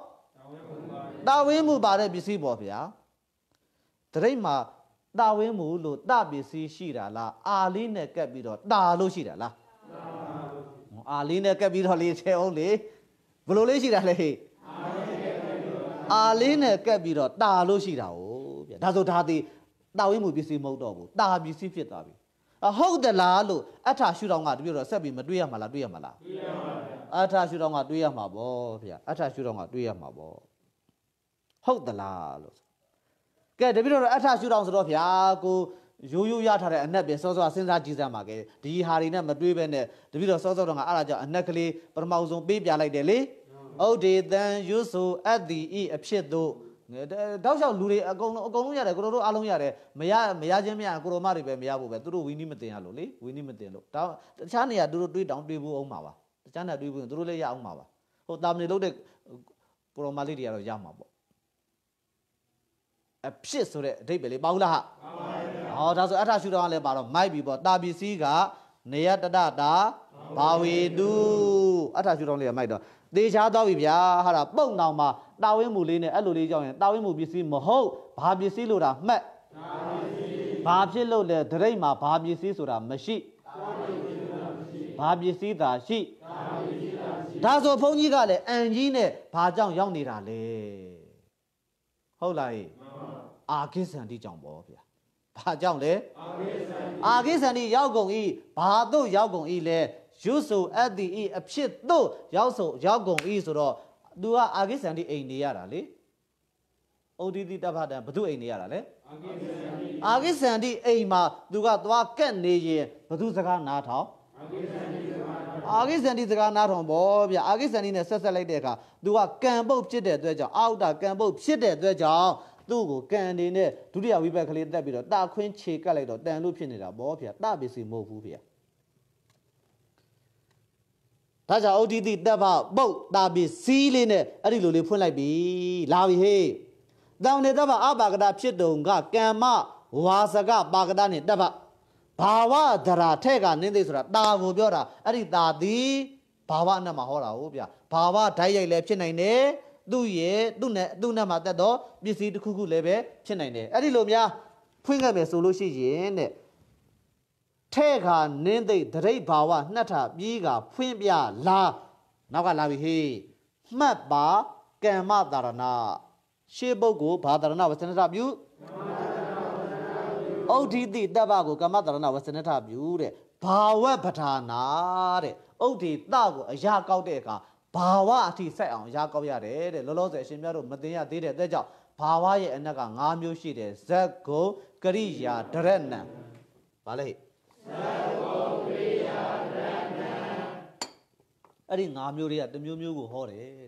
တာဝင်းမူပါတဲ့ပစ္စည်းပေါ့ဗျာဒရိမာတာဝင်းမူလို့တပစ္စည်းရှိတာလားအာလေးနဲ့ကပ်ပြီးတော့တာလို့ရှိတာလားအာလေးနဲ့ကပ်ပြီးတော့လေးချဲအောင်လေဘလို့လေးရှိတာလဲဟေ့အာလေးနဲ့ကပ်ပြီးတော့တာလို့ရှိတာ哦ဗျာဒါဆိုဒါသည်တာဝိမှုပစ္စည်းမဟုတ်တော့ဘူးတာပစ္စည်းဖြစ်သွားပြီအဟုတ်သလားလို့အထာရှုတော်ကတပြည့်တော့ဆက်ပြီးမတွေးရမှာလားတွေးရမှာလားတွေးရမှာပါအထာရှုတော်ကတွေးရမှာပေါ့ဗျာအထာရှုတော်ကတွေးရမှာပေါ့ဟုတ်သလားလို့ကဲတပြည့်တော့အထာရှုတော်ဆိုတော့ဗျာကိုရိုးရိုးရထားတဲ့အနက်ပဲစောစောစဉ်းစားကြည့်စမ်းပါခဲ့ဒီဟာတွေနဲ့မတွေးဘဲနဲ့တပြည့်တော့စောစောတော်ကအဲ့ဒါကြောင့်အနက်ကလေးပထမဆုံးပေးပြလိုက်တယ်လေဩဒေသံယုဆိုအတ္တိဤအဖြစ်တို့တောက်လျှောက်လူတွေအကုန်လုံးအကုန်လုံးရတယ်ကိုတို့တို့အားလုံးရတယ်မရမရချင်းမရကိုရိုမတွေပဲမရဖို့ပဲသူတို့ဝီနီးမတင်ရလို့လေဝီနီးမတင်လို့တောင်းတခြားနေရာသူတို့တွေးတောင်းတွေးဖို့အောင်မှာပါတခြားနေရာတွေးဖို့သူတို့လည်းရအောင်မှာပါဟိုတာမနေလို့တဲ့ကိုရိုမလေးတွေကတော့ရမှာပေါ့အဖြစ်ဆိုတဲ့အဓိပ္ပာယ်လေးပါဘူးလားဟာဟောဒါဆိုအထာရှုတော်ကလည်းပါတော့မိုက်ပြီပေါ့တာပစ္စည်းကနေရတတတာဘာဝေတုအထာရှုတော်လေးကမိုက်တော့သေချာသွားပြီဗျာဟာဒါပုံတော်မှာတာဝင်းမူလေးနဲ့အဲ့လိုလေးကြောင်းရင်တာဝင်းမူပစ္စည်းမဟုတ်ဘာပစ္စည်းလို့တာမှတ်ဘာဖြစ်လို့လဲတရိတ်မှာဘာပစ္စည်းဆိုတာမရှိဘာပစ္စည်းသာရှိဒါဆိုဘုန်းကြီးကလည်းအန်ကြီးနဲ့ဘာကြောင့်ရောက်နေတာလဲဟုတ်လားအာကိဆန်တိကြောင့်ပေါ့ဗျာဘာကြောင့်လဲအာကိဆန်တိရောက်ကုန်ဤဘာတို့ရောက်ကုန်ဤလဲယူဆူအတ်ဒီအဖြစ်သို့ ရောက်ဆုံးရောက်ကုန်ဤဆိုတော့သူကအာဂိစန္ဒီအိမ်နေရတာလေဩဒီတိတဖတံဘသူအိမ်နေရတာလဲအာဂိစန္ဒီအိမ်မှာသူကသွားကက်နေရင်ဘသူစကားနားထောင်အာဂိစန္ဒီစကားနားထောင်ပေါ့ဗျအာဂိစန္ဒီနဲ့ဆက်ဆက်လိုက်တဲ့အခါသူကကံပုတ်ဖြစ်တဲ့အတွက်ကြောင့်အောက်တာကံပုတ်ဖြစ်တဲ့အတွက်ကြောင့်သူ့ကိုကံအနေနဲ့ဒုတိယဝိဘက်ကလေးတက်ပြီးတော့တာခွင်းခြေကပ်လိုက်တော့တန်လို့ဖြစ်နေတာပေါ့ဗျာတပစ္စည်းမဟုတ်ဘူးဗျာဒါကြောင့်ဩတိတိတက်ဖပုတ်တာပစ္စည်းလေးနဲ့အဲ့ဒီလိုလေးဖွင့်လိုက်ပြီလာပြီဟေးတောင်နေတက်ဖအပါကတာဖြစ်တုံကကမ္မဝါစကပါကတာနဲ့တက်ဖဘာဝဒရာထဲ့ကနင်းသိဆိုတာတာကိုပြောတာအဲ့ဒီတာသည်ဘာဝနဲ့မှာဟောတာဟုတ်ဗျာဘာဝဓာတ်ရိုက်လည်းဖြစ်နိုင်တယ်သူ့ရဲ့သူ့နဲ့သူ့နဲ့မှာတက်တော့ပစ္စည်းတစ်ခုခုလည်းပဲဖြစ်နိုင်တယ်အဲ့ဒီလိုများဖွင့်ခဲ့မယ်ဆိုလို့ရှိရင်တဲ့ထဲ့ခါနင်းသိတရိတ်ဘာဝနှတ်ထပြီးကဖွင့်ပြလာနောက်ကလာပြီဟေးမှတ်ပါကမ္မတာရဏရှေးပုဂ္ဂိုလ်ဘာတာရဏဝစနထပြုဩဒိတိတပ္ပကိုကမ္မတာရဏဝစနထပြုတဲ့ဘာဝပဌာနာတဲ့ဩဒိတကိုအရာကောက်တဲ့အခါဘာဝအထိဆက်အောင်ရာကောက်ရတယ်တဲ့လောလောဆယ်အရှင်မြတ်တို့မတင်ရသေးတဲ့အတွက်ကြောင့်ဘာဝရဲ့အနက်က၅မျိုးရှိတယ်ဇက်ဂုံကရိယာဒရဏံဘာလဲအဲ့ဒီ၅မျိုးတွေကတမျိုးမျိုးကိုဟောတယ်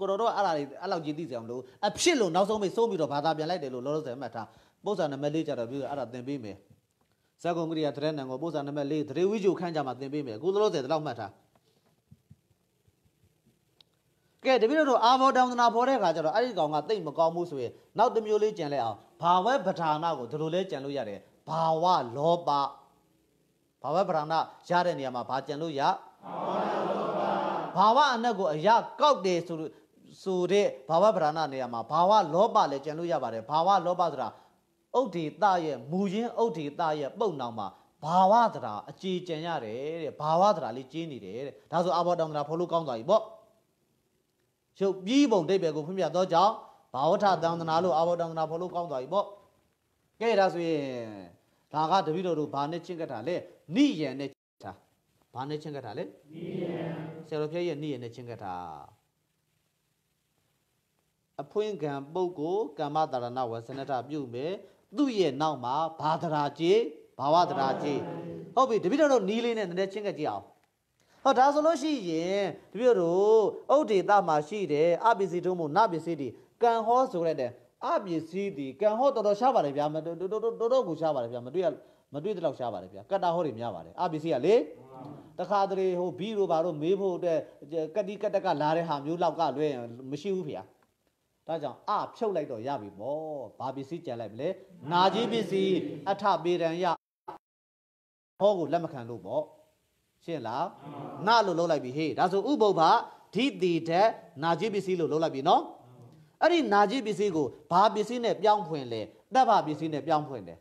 ကိုတော်တော့အဲ့ဒါလေးအဲ့လောက်ကြီးသိစရာမလိုအဖြစ်လို့နောက်ဆုံးမေးစိုးပြီးတော့ဘာသာပြန်လိုက်တယ်လို့လောလောဆယ်မှတ်ထားပု္ပ္ပာနံပါတ်၄ကြတော့ပြီးတော့အဲ့ဒါသင်ပေးမယ်ဇဂုံကရိယာတရဏံကိုပု္ပ္ပာနံပါတ်၄သရေဝိဇိုခန့်ကြမှာသင်ပေးမယ်အခုလောလောဆယ်တော့မှတ်ထားကဲတပည့်တို့အာဘောတောင်သနာဖော်တဲ့ခါကျတော့အဲ့ဒီကောင်ကတိတ်မကောင်းဘူးဆိုရင်နောက်တစ်မျိုးလေးကြံလဲအောင်ဘာဝဲပဌာနာကိုဒီလိုလဲကြံလို့ရတယ်ဘာဝလောဘဘာဝပရဏရတဲ့နေရာမှာဘာကြံလို့ရဘာဝအနက်ကိုအရာကောက်တယ်ဆိုလို့ဆိုတဲ့ဘာဝပရဏနေရာမှာဘာဝလောဘလည်းကြံလို့ရပါတယ်ဘာဝလောဘဆိုတာဥဒိတရဲ့မူရင်းဥဒိတရဲ့ပုံနောင်မှာဘာဝသရာအခြေကျန်ရတယ်တဲ့ဘာဝသရာလေးကျင်းနေတယ်တဲ့ဒါဆိုအဘောတောင်သရာဖော်လို့ကောင်းသွားပြီပေါ့ရုပ်ပြီးပုံတိတ်ပဲကိုဖွင့်ပြတော့ကြောင်းဘာဝထသံသနာလို့အဘောတောင်သရာဖော်လို့ကောင်းသွားပြီပေါ့ကဲဒါဆိုရင်ဒါကတပည့်တော်တို့ဘာနဲ့ချင်းကတာလဲနိယံနဲ့တာဘာနဲ့ချင်းကတာလဲနိယံဆရာတော်ဖျက်ရဲ့နိယံနဲ့ချင်းကတာအဖွင့်ကံပုဂ္ဂိုလ်ကမ္မတာရဏဝဆနတပြုမယ်သူ့ရဲ့နောက်မှာဘာဒရာကြီးဘာဝဒရာကြီးဟုတ်ပြီတပည့်တော်တို့နီးလေးနဲ့နည်းနည်းချင်းကကြည့်အောင်ဟောဒါဆိုလို့ရှိရင်တပည့်တို့ဥဒေတာမှာရှိတယ်အပစ္စည်းတို့မို့နပစ္စည်းဒီကံဟောဆိုရတဲ့အပစ္စည်းဒီကံဟောတော်တော်ရှားပါတယ်ဗျာမတော်တော်တော်ကိုရှားပါတယ်ဗျာမတွေ့ရမတွေ့တဲ့လောက်ရှားပါတယ်ဗျာကတ္တာဟောတွေများပါတယ်အပစ္စည်းကလေတခါတလေဟိုဘီတို့ဘာတို့မေးဖို့အတွက်ကတိကတက်ကလာတဲ့ဟာမျိုးလောက်ကလွဲမရှိဘူးဗျာဒါကြောင့်အဖြုတ်လိုက်တော့ရပြီပေါ့ဘာပစ္စည်းကြံလိုက်မလဲနာကြီးပစ္စည်းအထပေတံယဟောကိုလက်မခံလို့ပေါ့ရှင်းလားနာလို့လုံးလိုက်ပြီဟေးဒါဆိုဥပုပ္ပါဓိတိတနာကြီးပစ္စည်းလို့လုံးလိုက်ပြီနော်အဲ့ဒီနာကြည့်ပစ္စည်းကိုဘာပစ္စည်းနဲ့ပြောင်းဖွင့်လဲတပ်ဖပစ္စည်းနဲ့ပြောင်းဖွင့်တယ်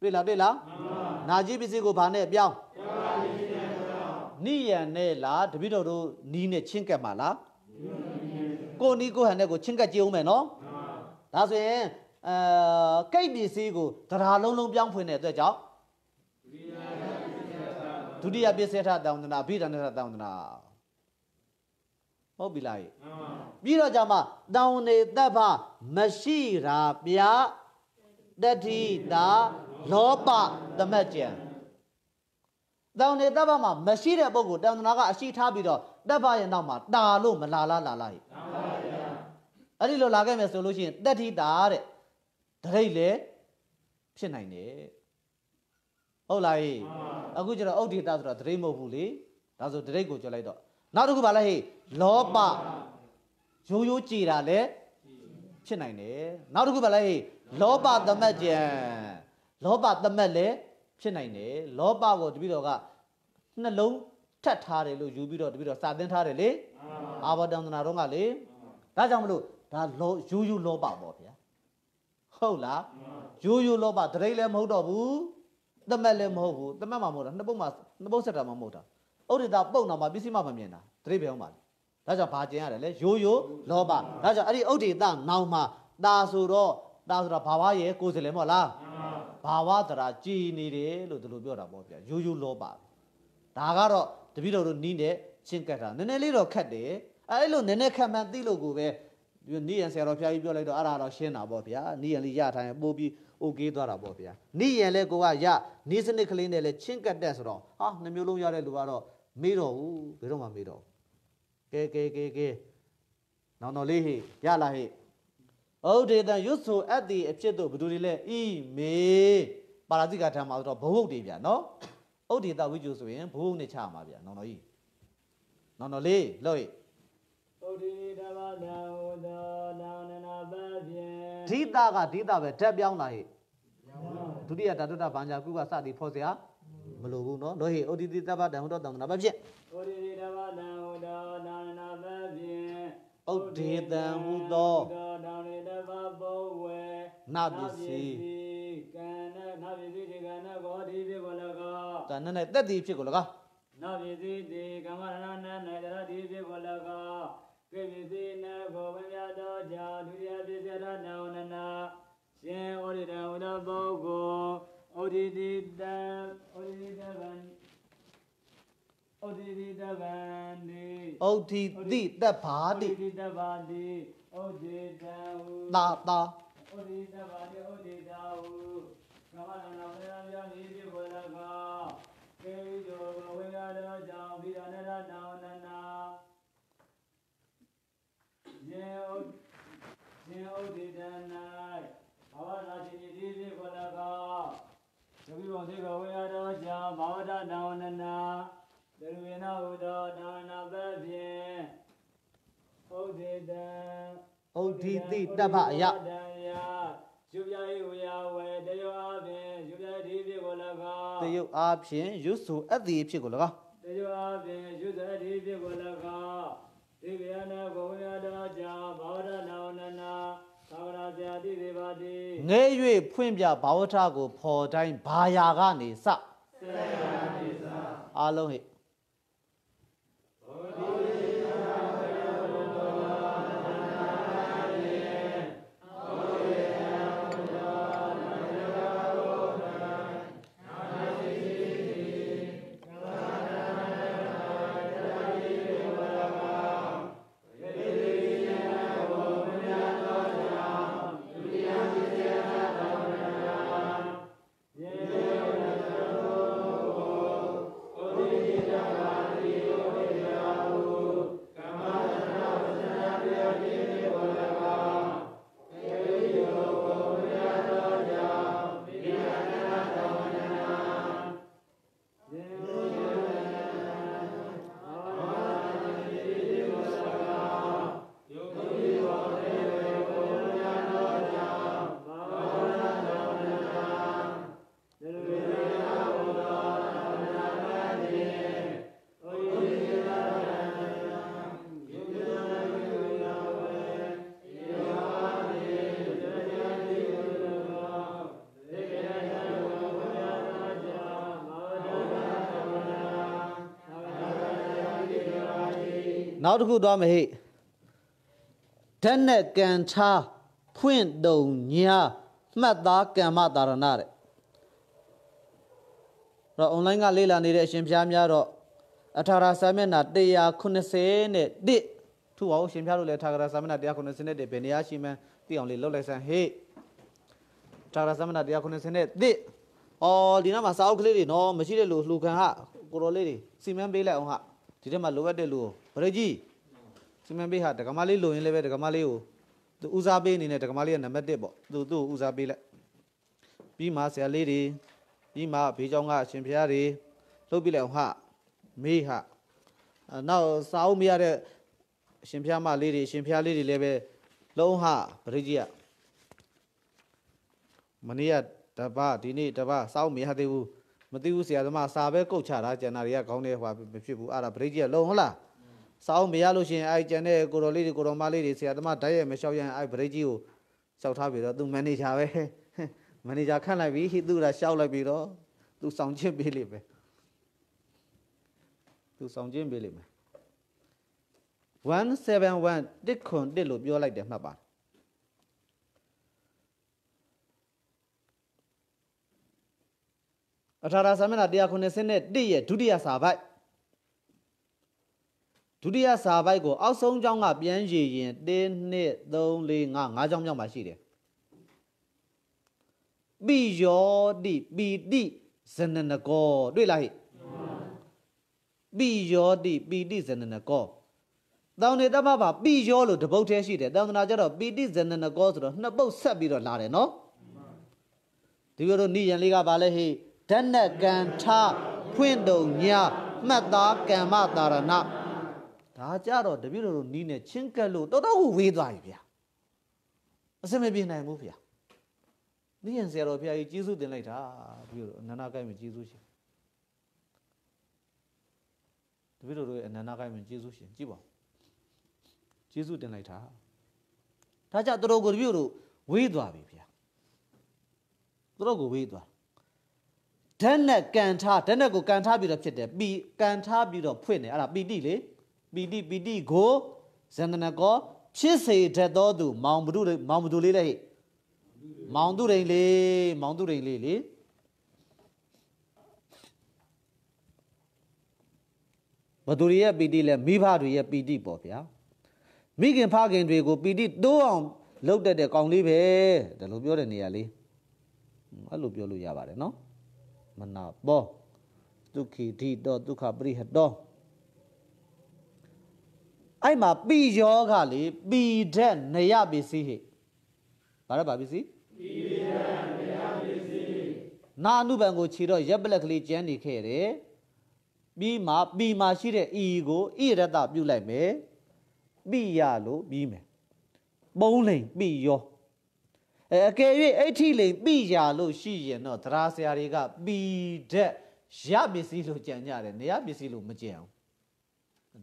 တွေ့လားတွေ့လားနာကြည့်ပစ္စည်းကိုဘာနဲ့ပြောင်းနိယံနဲ့လားတပည့်တော်တို့နီးနဲ့ချင်းကပ်မှာလားကိုနီးကိုဟန်နဲ့ကိုချင်းကပ်ကြည့်အောင်မယ်နော်ဒါဆိုရင်အဲကိတ်ပစ္စည်းကိုတရားလုံးလုံးပြောင်းဖွင့်တဲ့အတွက်ကြောင့်ဒုတိယပစ္စည်းထတောင်းတနာအဘိဓမ္မထတောင်းတနာဟုတ်ပြီလားဟဲ့ပြီးတော့ကြမှာတောင်နေတပ်ဖမရှိရာပြတတိတာလောပသမက်ကြံတောင်နေတပ်ဖမှာမရှိတဲ့ပုဂ္ဂိုလ်တန်တနာကအရှိထားပြီးတော့တပ်ဖရဲ့နောက်မှာတာလို့မလာလားလာလားဟဲ့အဲ့ဒီလိုလာခဲ့မယ်ဆိုလို့ရှိရင်တတိတာတဲ့ဒရိတ်လေဖြစ်နိုင်တယ်ဟုတ်လားဟဲ့အခုကျတော့ဥဒိတာဆိုတော့ဒရိတ်မဟုတ်ဘူးလေဒါဆိုဒရိတ်ကိုကြွလိုက်တော့နောက်တစ်ခုပါလဲဟေ့လောဘရိုးရိုးကြည်တာလည်းဖြစ်နိုင်တယ်နောက်တစ်ခုပါလဲဟေ့လောဘသမက်ကြံလောဘသမက်လည်းဖြစ်နိုင်တယ်လောဘကိုတပိတော်ကနှလုံးထပ်ထားတယ်လို့ယူပြီးတော့တပိတော်စာသင်ထားတယ်လေအာဘောတန္တနာတော့ကလေဒါကြောင့်မလို့ဒါလောယူယူလောဘပေါ့ဗျာဟုတ်လားယူယူလောဘတရိတ်လည်းမဟုတ်တော့ဘူးသမက်လည်းမဟုတ်ဘူးသမက်မှာမဟုတ်တာနှစ်ပုတ်မှာနှစ်ပုတ်ဆက်တာမှမဟုတ်တာဥဒိတာပုံတော့မှပစ္စည်းမှမမြင်တာတတိပယုံပါလေဒါကြောင့်ဘာကျင်ရတယ်လဲရိုးရိုးလောဘဒါကြောင့်အဲ့ဒီဥဒိတာနောင်မှာဒါဆိုတော့ဒါဆိုတော့ဘာဝရဲ့ကိုယ်စလဲမဟုတ်လားဘာဝတရာကြည်နေတယ်လို့ဒီလိုပြောတာပေါ့ဗျာရိုးရိုးလောဘဒါကတော့တပိတော်တို့နီးနေချင်းကတ်တာနည်းနည်းလေးတော့ခတ်တယ်အဲ့လိုနည်းနည်းခတ်မှန်သိလို့ကိုပဲနီးရန်ဆရာတော်ဖျားကြီးပြောလိုက်တော့အဲ့ဒါတော့ရှင်းတာပေါ့ဗျာနီးရန်လေးရထိုင်ပို့ပြီးโอเคသွားတာပေါ့ဗျာနီးရန်လဲကိုကရနီးစနစ်ကလေးနဲ့လဲချင်းကတ်တဲ့ဆိုတော့ဟာနှမျိုးလုံးရတဲ့လူကတော့မေးတော့ဘူးဘယ်တော့မှမေးတော့ကဲကဲကဲကဲနောင်တော်လေးဟိရလာဟိဩဒေတံရွတ်ဆိုအပ်သည်အဖြစ်တို့ဘသူတွေလဲဤမေပါရဇိကထာမှာဆိုတော့ဘဝုတ်တွေဗျာနော်ဩဒေတဝိကျုဆိုရင်ဘဝုတ်နဲ့ချရမှာဗျာနောင်တော်ကြီးနောင်တော်လေးလို့ဟိဩဒေတဘာနာဟောသောနောင်နနာပဖြင့်ဓိတာကဓိတာပဲဓာတ်ပြောင်းလာဟိဒုတိယတတုတ္တဗာညာကုကစသည်ဖော်စရာမလိုဘူးเนาะလောဟိဩတိတိတပ္ပတံဟောတောတံသနာပဖြင့်ဩတိတိတပ္ပတံဟောတောတံသနာပဖြင့်ဩဒေတံဟူသောတံနေတပ္ပဘောဝေနာပစ္စည်းကဏ္ဍနာပစ္စည်းဒီကဏ္ဍကိုဒီဖြစ်ကိုလကောတဏ္ဍနဲ့တက်တည်ဖြစ်ကိုလကောနာပစ္စည်းဒီကမ္မရဏနာ၌တရတိဖြစ်ကိုလကောကိပစ္စည်းနာဘောဝိယတောကြာဒုတိယပစ္စည်းရဏဝနနာရှင်ဩရိတံဟူသောပုဂ္ဂိုလ်ဩဒိတိတံဩဒိတိတဗံဩဒိတိတဗံနိဩဒိတိတဗာတိဩဒိတိတဗာတိဩဒိတံဟုတာတာဩဒိတိတဗာတိဩဒိတာဟုကမ္မနာနာဝေယံယောနိတိဘောလကာကေဝိတောဝေယတောကြောင့်ဒီရဏရတောနနာယေဩယေဩဒိတနာ Ahora, la Trinidad, con la သတိဝံသေကဝေယတော်ကြာဘာဝဒဒါဝနနာသရဝေနဟုသောဒါနပတ်ဖြင့်ဩဒေတံဩဒိတိတပ္ပယတံယယူပြယေဝယဝေတယောအဖြင့်ယူပြဒီဖြစ်ကို၎င်းတယုတ်အဖြင့်ယုစုအပ်သည်ဖြစ်ကို၎င်းတယုတ်အဖြင့်ယုစုအပ်သည်ဖြစ်ကို၎င်းဒီဝေနဘဝရတော်ကြာဘာဝဒဒါဝနနာဆရာတိသေးပါတိငဲ၍ဖွင့်ပြဘာဝထကိုဖော်တိုင်းဘာယာကနေစစေယံတိစအလုံးဟိနောက်တစ်ခုသွားမယ်ဟိဓာတ်နဲ့ကံချာဖွင့်တုံညာမှတ်သားကမ္မတာရဏတဲ့တော့ online ကလေ့လာနေတဲ့အရှင်ဖျားများတော့အထာရစာမျက်နှာ190နဲ့1ထူအောင်ရှင်ဖျားတို့လည်းအထာရစာမျက်နှာ190နဲ့1ဘယ်နေရာရှိမှန်းသိအောင်လေးလောက်လိုက်စမ်းဟေ့ထာရစာမျက်နှာ190နဲ့1အော်ဒီနောက်မှာစာအုပ်ကလေးတွေနော်မရှိတဲ့လူလှူခံဟာကိုရောလေးတွေစီမံပေးလိုက်အောင်ဟာဒီထဲမှာလိုအပ်တဲ့လူကိုရိတ်ကြီးစီမံပေးဟာဒကမလေးလုံရင်လည်းပဲဒကမလေးကိုသူဦးစားပေးအနေနဲ့ဒကမလေးကနံပါတ်1ပေါ့သူသူ့ကိုဦးစားပေးလိုက်ပြီးမှဆရာလေးတွေပြီးမှဘေးကျောင်းကအရှင်ဖျားတွေလှုပ်ပြလိုက်အောင်ဟာမေးဟာနောက်စာအုပ်မရတဲ့အရှင်ဖျားမလေးတွေအရှင်ဖျားလေးတွေလည်းပဲလုံးဟာပရိကြီးကမနေ့ကတပတ်ဒီနေ့တပတ်စောင်းမရသေးဘူးမသိဘူးဆရာသမားစာပဲကုတ်ချတာကျန်တာတွေကခေါင်းထဲဟွာမဖြစ်ဘူးအဲ့ဒါပရိကြီးကလုံးဟုတ်လားစာအုပ်မရလို့ရှိရင်အဲ့ကျန်တဲ့ကိုတော်လေးတွေကိုတော်မလေးတွေဆရာသမားဓာတ်ရဲ့မလျှောက်ရရင်အဲ့ဗရိတ်ကြီးကိုလျှောက်ထားပြီးတော့သူမန်နေဂျာပဲမန်နေဂျာခန့်လိုက်ပြီးဟိသူကလျှောက်လိုက်ပြီးတော့သူဆောင်ချင်းပေးလိမ့်မယ်သူဆောင်ချင်းပေးလိမ့်မယ်171တစ်ခွန်တစ်လို့ပြောလိုက်တယ်မှတ်ပါအထာရာစာမျက်နှာ191ရဲ့ဒုတိယစာပိုက်ဒုတိယစာပိုက်ကိုအောက်ဆုံးကြောင်းကပြန်ရည်ရင်1 2 3 4 5 5ကြောင်းမြောက်မှာရှိတယ်ပိယောတိပိတိဇနနကောတွေ့လားဟိပိယောတိပိတိဇနနကောတောင်းနေတမပါပိယောလို့တပုတ်သေးရှိတယ်တောင်းတနာကြတော့ပိတိဇနနကောဆိုတော့နှစ်ပုတ်ဆက်ပြီးတော့လာတယ်နော်ဒီလိုတော့ဏိယံလေးကပါလဲဟိဓနကံထဖွင့်တုံညမှတ်သားကမ္မတာရဏဒါကြတော့တပည့်တော်တို့နီးနေချင်းကက်လို့တော်တော်ဝေးသွားပြီဗျာအစမပြေနိုင်ဘူးဗျာနိယံဆရာတော်ဘုရားကြီးကျေးဇူးတင်လိုက်တာတပည့်တော်အနန္တကိုင်းမှာကျေးဇူးရှင်တပည့်တော်တို့ရဲ့အနန္တကိုင်းမှာကျေးဇူးရှင်ကြည့်ပါဦးကျေးဇူးတင်လိုက်တာဒါကြတော်တော်ကိုတပည့်တို့ဝေးသွားပြီဗျာတော်တော်ကိုဝေးသွားဓာတ်နဲ့ကန်ထားဓာတ်နဲ့ကိုကန်ထားပြီးတော့ဖြစ်တယ်ပီကန်ထားပြီးတော့ဖွင့်တယ်အဲ့ဒါပီတိလေပီတိပီတိကိုဇန္တနကောဖြစ်စေတတ်သောသူမောင်ဘုဒ္ဓမောင်ဘုဒ္ဓလေးလေမောင်သူရိန်လေးမောင်သူရိန်လေးလေဘသူတွေရဲ့ပီတိလဲမိဘတွေရဲ့ပီတိပေါ့ဗျာမိခင်ဖခင်တွေကိုပီတိတိုးအောင်လှုပ်တတ်တဲ့ကောင်လေးပဲဒါလိုပြောတဲ့နေရာလေးအဲ့လိုပြောလို့ရပါတယ်နော်မနာပောဒုက္ခိတိတောဒုက္ခပရိဟတောအဲ့မှာပီယောကလေပီဒက်နရပစ္စည်းဟိဘာလဲပါပစ္စည်းပီဒက်နရပစ္စည်းနာနုဘံကိုခြေတော့ရက်ပလက်ကလေးကျန်းနေခဲ့တယ်ပြီးမှပြီးမှရှိတဲ့ဤကိုဣရတပြုတ်လိုက်မယ်ပိယလို့ပြီးမယ်ပုံးလိန်ပိယောအဲအကယ်၍အဋ္ဌိလိန်ပိယလို့ရှိရင်တော့သရာဆရာတွေကပီဒက်ရပစ္စည်းလို့ကြံကြတယ်နေရပစ္စည်းလို့မကြံဘူး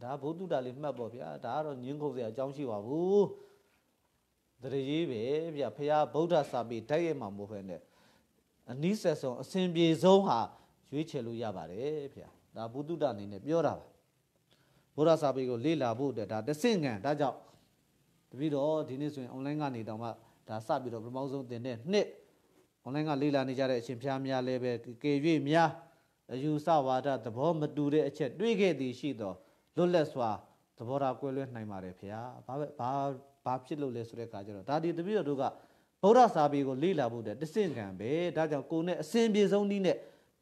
ဒါဘုသူတာလေးမှတ်ပေါ့ဗျာဒါကတော့ညင်းခုတ်စရာအကြောင်းရှိပါဘူးတရေရေးပဲဗျာဖရာဗုဒ္ဓစာပေတိုက်ရိုက်မှာမဟုတ်ဖ ೇನೆ အနည်းဆက်ဆုံးအစဉ်ပြေဆုံးဟာရွေးချယ်လို့ရပါတယ်ဗျာဒါဘုသူတာအနေနဲ့ပြောတာပါဗုဒ္ဓစာပေကိုလေ့လာဖို့အတွက်ဒါတဆင့်ငံဒါကြောင့်တပည့်တော်ဒီနေ့ဆိုရင် online ကနေတောင်မှဒါစပြီးတော့ပထမဆုံးတင်တဲ့နှစ် online ကလေ့လာနေကြတဲ့အရှင်ဖျားများလည်းပဲကေရွေ့များအယူဆဝါဒသဘောမတူတဲ့အချက်တွေးခဲ့သည်ရှိတော့လွတ်လပ်စွာသဘောထားကွဲလွဲနိုင်ပါတယ်ဖေ။ဘာဘာဘာဖြစ်လို့လဲဆိုတဲ့အခါကျတော့ဒါဒီတပည့်တော်တို့ကဗုဒ္ဓစာပေကိုလေ့လာဖို့တဲ့တစင့်ခံပဲဒါကြောင့်ကိုယ်နဲ့အစဉ်ပြေဆုံးနည်းနဲ့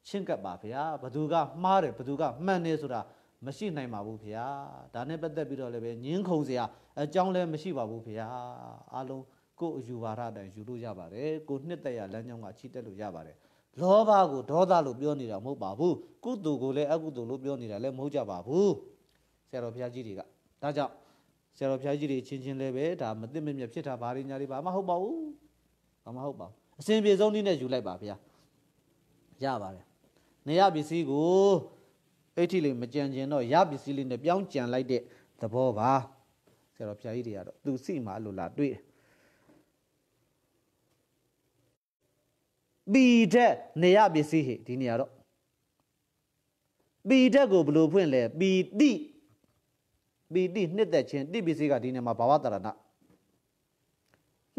ရှင်းကပ်ပါဖေ။ဘသူကမှားတယ်ဘသူကမှန်တယ်ဆိုတာမရှိနိုင်ပါဘူးဖေ။ဒါနဲ့ပတ်သက်ပြီးတော့လည်းပဲညင်းခုန်စရာအကြောင်းလည်းမရှိပါဘူးဖေ။အားလုံးကိုယ်အယူဝါဒတိုင်းယူလို့ရပါတယ်။ကိုနှစ်သက်ရလမ်းကြောင်းကချီတက်လို့ရပါတယ်။လောဘကိုဒေါသလို့ပြောနေတာမဟုတ်ပါဘူးကုသိုလ်ကိုလည်းအကုသိုလ်လို့ပြောနေတာလည်းမဟုတ်ကြပါဘူးဆရာတော်ဘုရားကြီးတွေကဒါကြောင့်ဆရာတော်ဘုရားကြီးတွေချင်းချင်းလည်းပဲဒါမသိမမြဖြစ်တာဘာတွေညာတွေဘာမှဟုတ်ပါဘူးဘာမှဟုတ်ပါဘူးအစဉ်ပြေဆုံးနည်းနဲ့ယူလိုက်ပါဗျာရပါတယ်နေရပစ္စည်းကိုအဋ္ဌိလေးမကြံကျင်တော့ရပစ္စည်းလေးနဲ့ပြောင်းကြံလိုက်တဲ့သဘောပါဆရာတော်ဘုရားကြီးတွေကတော့သူစီမှာလို့လားတွေ့ပီတဲ့နေရပစ္စည်းဟေဒီနေရာတော့ပီတဲ့ကိုဘယ်လိုဖွင့်လဲပီတိပီတိနှစ်သက်ခြင်းတိပစ္စည်းကဒီနေမှာဘာဝတရဏနှ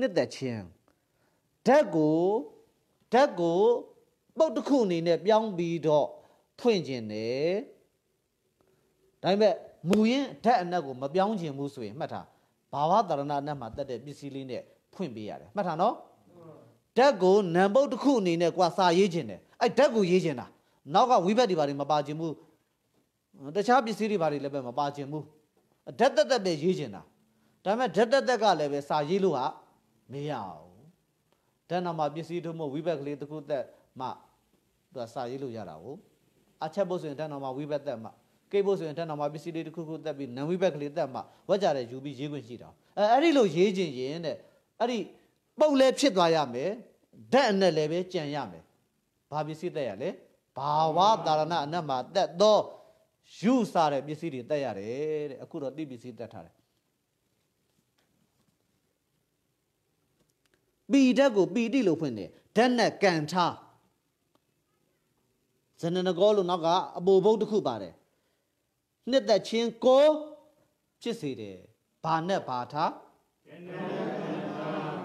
စ်သက်ခြင်းဓာတ်ကိုဓာတ်ကိုပုတ်တစ်ခုအနေနဲ့ပြောင်းပြီးတော့ထွင့်ခြင်းတယ်ဒါပေမဲ့မူရင်းဓာတ်အနက်ကိုမပြောင်းခြင်းဘူးဆိုရင်မှတ်ထားဘာဝတရဏအနက်မှာတက်တဲ့ပစ္စည်းလေးနဲ့ဖွင့်ပေးရတယ်မှတ်ထားနော်ဓာတ်ကိုနံပုတ်တစ်ခုအနေနဲ့ကွာစာရေးခြင်းတယ်အဲ့ဓာတ်ကိုရေးခြင်းတာနောက်ကဝိဘက်တွေဘာတွေမပါခြင်းဘူးတခြားပစ္စည်းတွေဘာတွေလည်းပဲမပါခြင်းဘူးအဓက်သက်သက်ပဲရေးချင်တာဒါပေမဲ့ဓက်သက်သက်ကလည်းပဲစာရေးလို့ဟာမရဘူးဓာတ်နာမှာပစ္စည်းတို့မို့ဝိဘက်ကလေးတစ်ခုသက်မှသူကစာရေးလို့ရတာကိုအချက်ဖို့ဆိုရင်ဓာတ်နာမှာဝိဘက်သက်မှကိတ်ဖို့ဆိုရင်ဓာတ်နာမှာပစ္စည်းလေးတစ်ခုခုသက်ပြီးနန်ဝိဘက်ကလေးသက်မှဝက်ကြတဲ့ယူပြီးရေးခွင့်ရှိတာအဲအဲ့ဒီလိုရေးချင်ရင်တဲ့အဲ့ဒီပုတ်လဲဖြစ်သွားရမယ်ဓာတ်အနက်လည်းပဲကြံရမယ်ဘာပစ္စည်းသက်ရလဲဘာဝတာရဏအနက်မှာသက်သောယူစားတဲ့ပစ္စည်းတွေတက်ရတယ်တဲ့အခုတော့တိပစ္စည်းတက်ထားတယ်ပီဓာတ်ကို ပီတိလို့ဖွင့်တယ်ဓာတ်နဲ့ကန်ထားဇနနကောလို့နောက်ကအပိုဘုတ်တစ်ခုပါတယ်နှစ်သက်ချင်းကိုဖြစ်စေတယ်ဘာနဲ့ဘာထား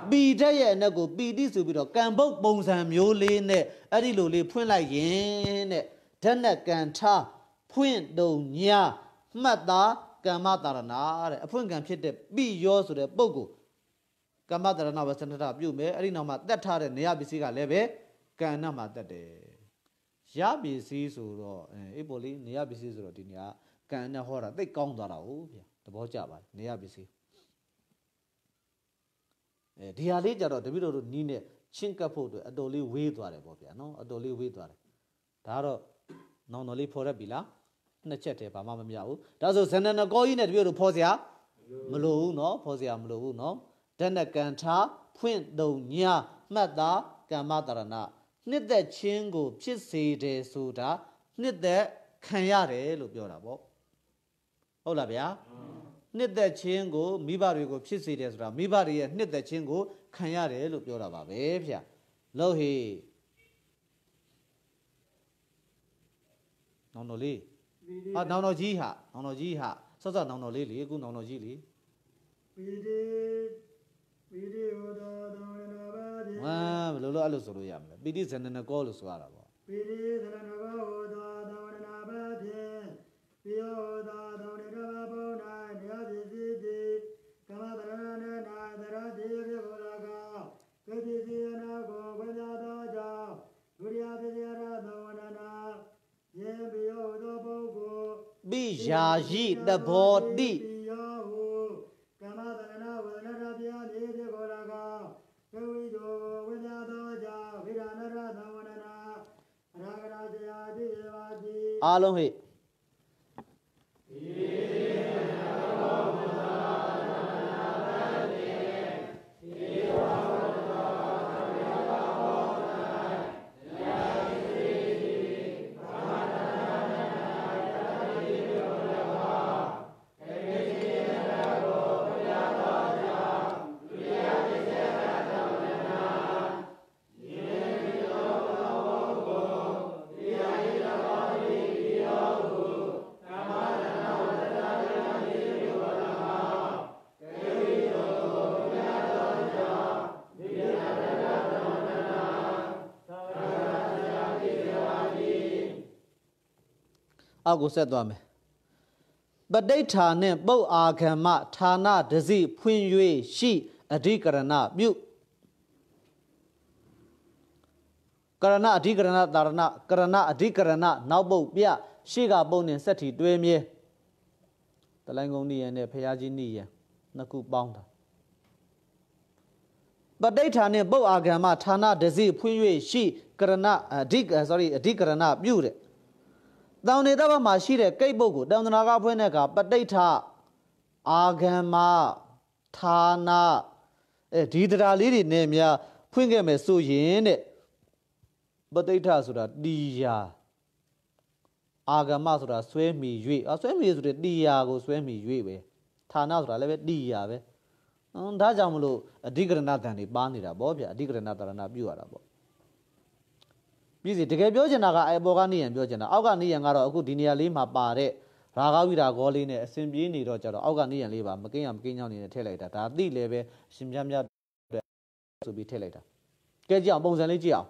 ပီဓာတ်ရဲ့အနက်ကိုပီတိဆိုပြီးတော့ကံပုတ်ပုံစံမျိုးလေးနဲ့အဲ့ဒီလိုလေးဖွင့်လိုက်ရင်တဲ့ဓာတ်နဲ့ကန်ထားဖွင့်တုံညာမှတ်သားကမ္မတာရဏတဲ့အဖွင့်ကံဖြစ်တဲ့ပိယောဆိုတဲ့ပုဂ္ဂိုလ်ကမ္မတရဏဝဆန္ဒပြုမယ်အဲ့ဒီနောက်မှာတက်ထားတဲ့နေရပစ္စည်းကလည်းပဲကဏ္ဍမှာတက်တယ်ရပစ္စည်းဆိုတော့အေးပေါ်လေးနေရပစ္စည်းဆိုတော့ဒီနေရာကဏ္ဍဟောတာသိကောင်းသွားတာဟုတ်ဗျာသဘောကျပါတယ်နေရပစ္စည်းအဲဒီဟာလေးကြတော့တပိတော်တို့နီးနဲ့ချင်းကပ်ဖို့အတွက်အတော်လေးဝေးသွားတယ်ပေါ့ဗျာနော်အတော်လေးဝေးသွားတယ်ဒါကတော့နောင်တော်လေးဖော်ရက်ပြီလားနှစ်ချက်တည်းဘာမှမမြောက်ဘူးဒါဆိုဇန္နနကောကြီးနဲ့တပြည့်တို့ဖော်စရာမလိုဘူးเนาะဖော်စရာမလိုဘူးเนาะဒဏ္ဍကံထားဖွင့်တုံညာမှတ်တာကမ္မတရဏနှစ်သက်ချင်းကိုဖြစ်စေတယ်ဆိုတာနှစ်သက်ခံရတယ်လို့ပြောတာပေါ့ဟုတ်လားဗျာနှစ်သက်ချင်းကိုမိဘတွေကိုဖြစ်စေတယ်ဆိုတာမိဘတွေရဲ့နှစ်သက်ချင်းကိုခံရတယ်လို့ပြောတာပါပဲဗျာလောဟိနော်နော်လေးအာနောင်တော်ကြီးဟာနောင်တော်ကြီးဟာဆော့ဆော့နောင်တော်လေးလေအခုနောင်တော်ကြီးလေပိတိပိတိဟောတောသဝေနဘာတိဝါဘယ်လိုလို့အဲ့လိုဆိုလို့ရမလဲပိတိဇန္နနကောလို့ဆိုရတာပေါ့ပိတိဇန္နနကောဟောတောသဝေနဘာတိပိယောဟောတောယာယိတဘောတိအားလုံးဟိအောက်ကိုဆက်သွားမယ်ပဋိဌာနှင့်ပုတ်အာခံမဌာနဒစီဖွင့်၍ရှိအဓိကရဏပြုကရဏအဓိကရဏတာရဏကရဏအဓိကရဏနောက်ပုတ်ပြရှေ့ကပုံနဲ့ဆက်ထီတွဲမြဲတလိုင်းကုန်းနိယံနဲ့ဖရာကြီးနိယံနှစ်ခုပေါင်းတာပဋိဌာနှင့်ပုတ်အာခံမဌာနဒစီဖွင့်၍ရှိကရဏအဓိ sorry အဓိကရဏပြုတဲ့တောင်နေတပ်ဘက်မှာရှိတဲ့ကိတ်ပုတ်ကိုတောင်တနာကဖွဲ့တဲ့ကပဋိဋ္ဌအာဂမ္မဌာနအဲဒီတရားလေးတွေနဲ့များဖွင့်ခဲ့မယ်ဆိုရင်တဲ့ပဋိဋ္ဌဆိုတာတီယာအာဂမဆိုတာဆွဲမိ၍အဆွဲမိဆိုတဲ့တီယာကိုဆွဲမိ၍ပဲဌာနဆိုတာလည်းပဲတီယာပဲနော်ဒါကြောင့်မလို့အဓိကရဏတန်တွေပါနေတာဗောဗျာအဓိကရဏတရဏပြုရတာဗောပြည်စီတကယ်ပြောချင်တာကအပေါ်ကနေရန်ပြောချင်တာအောက်ကနေရန်ကတော့အခုဒီနေရာလေးမှာပါတဲ့ရာဂဝိရာဂောလေးနဲ့အစဉ်ပြေးနေတော့ကြတော့အောက်ကနေရန်လေးပါမကင်းရမကင်းကြောင်းနေနဲ့ထည့်လိုက်တာဒါသိလည်းပဲရှင်ပြမြတ်ဆိုပြီးထည့်လိုက်တာကဲကြည့်အောင်ပုံစံလေးကြည့်အောင်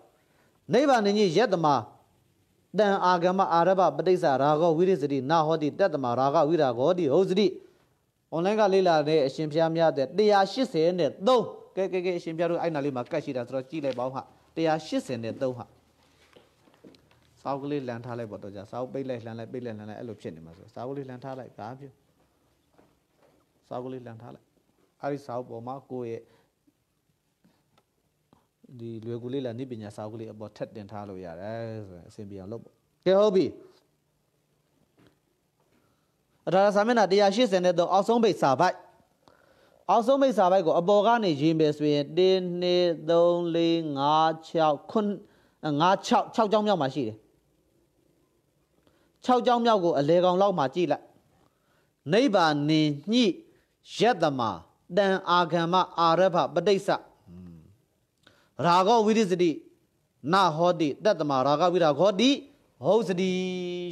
နိဗ္ဗာန်ဉ္ကြီးယတ္တမတန်အာဂမအာရဘပဋိစ္စရာဂောဝိရိစတိနာဟောတိတတ္တမရာဂဝိရာဂောတိဟုတ်စတိအွန်လိုင်းကလေးလာတဲ့အရှင်ဖျားများတဲ့180နဲ့3ကဲကဲကဲအရှင်ဖျားတို့အဲ့နာလေးမှာကတ်ရှိတာဆိုတော့ကြည့်လိုက်ပါဦးဟာ180နဲ့3ဟာစာအုပ်ကလေးလမ်းထားလိုက်ပေါ့တော့ကြာစာအုပ်ပိတ်လိုက်လှမ်းလိုက်ပိတ်လိုက်လှမ်းလိုက်အဲ့လိုဖြစ်နေမှာဆိုစာအုပ်လေးလမ်းထားလိုက်ဘာဖြစ်စာအုပ်ကလေးလမ်းထားလိုက်အဲ့ဒီစာအုပ်ပေါ်မှာကိုယ့်ရဲ့ဒီလွယ်ကူလေးလာနိပညာစာအုပ်ကလေးအပေါ်ထက်တင်ထားလို့ရတယ်ဆိုရင်အဆင်ပြေအောင်လုပ်ပေါ့ကဲဟုတ်ပြီအထာရစာမျက်နှာ180နဲ့တော့အောက်ဆုံးပိတ်စာပိုက်အောက်ဆုံးပိတ်စာပိုက်ကိုအပေါ်ကနေရေးမယ်ဆိုရင်1 2 3 4 5 6 9 5 6 6ကြောင်းမြောက်မှာရှိတယ်6ကြောင်းမြောက်ကိုအလေကောင်လောက်မှကြည့်လိုက်နိဗ္ဗာန်နင်ညိယတ္တမတန်အာဂမအာရဘပဋိစ္စရာဂဝိရစတိနာဟောတိတတ္တမရာဂဝိရာဂောတိဟုတ်စတိ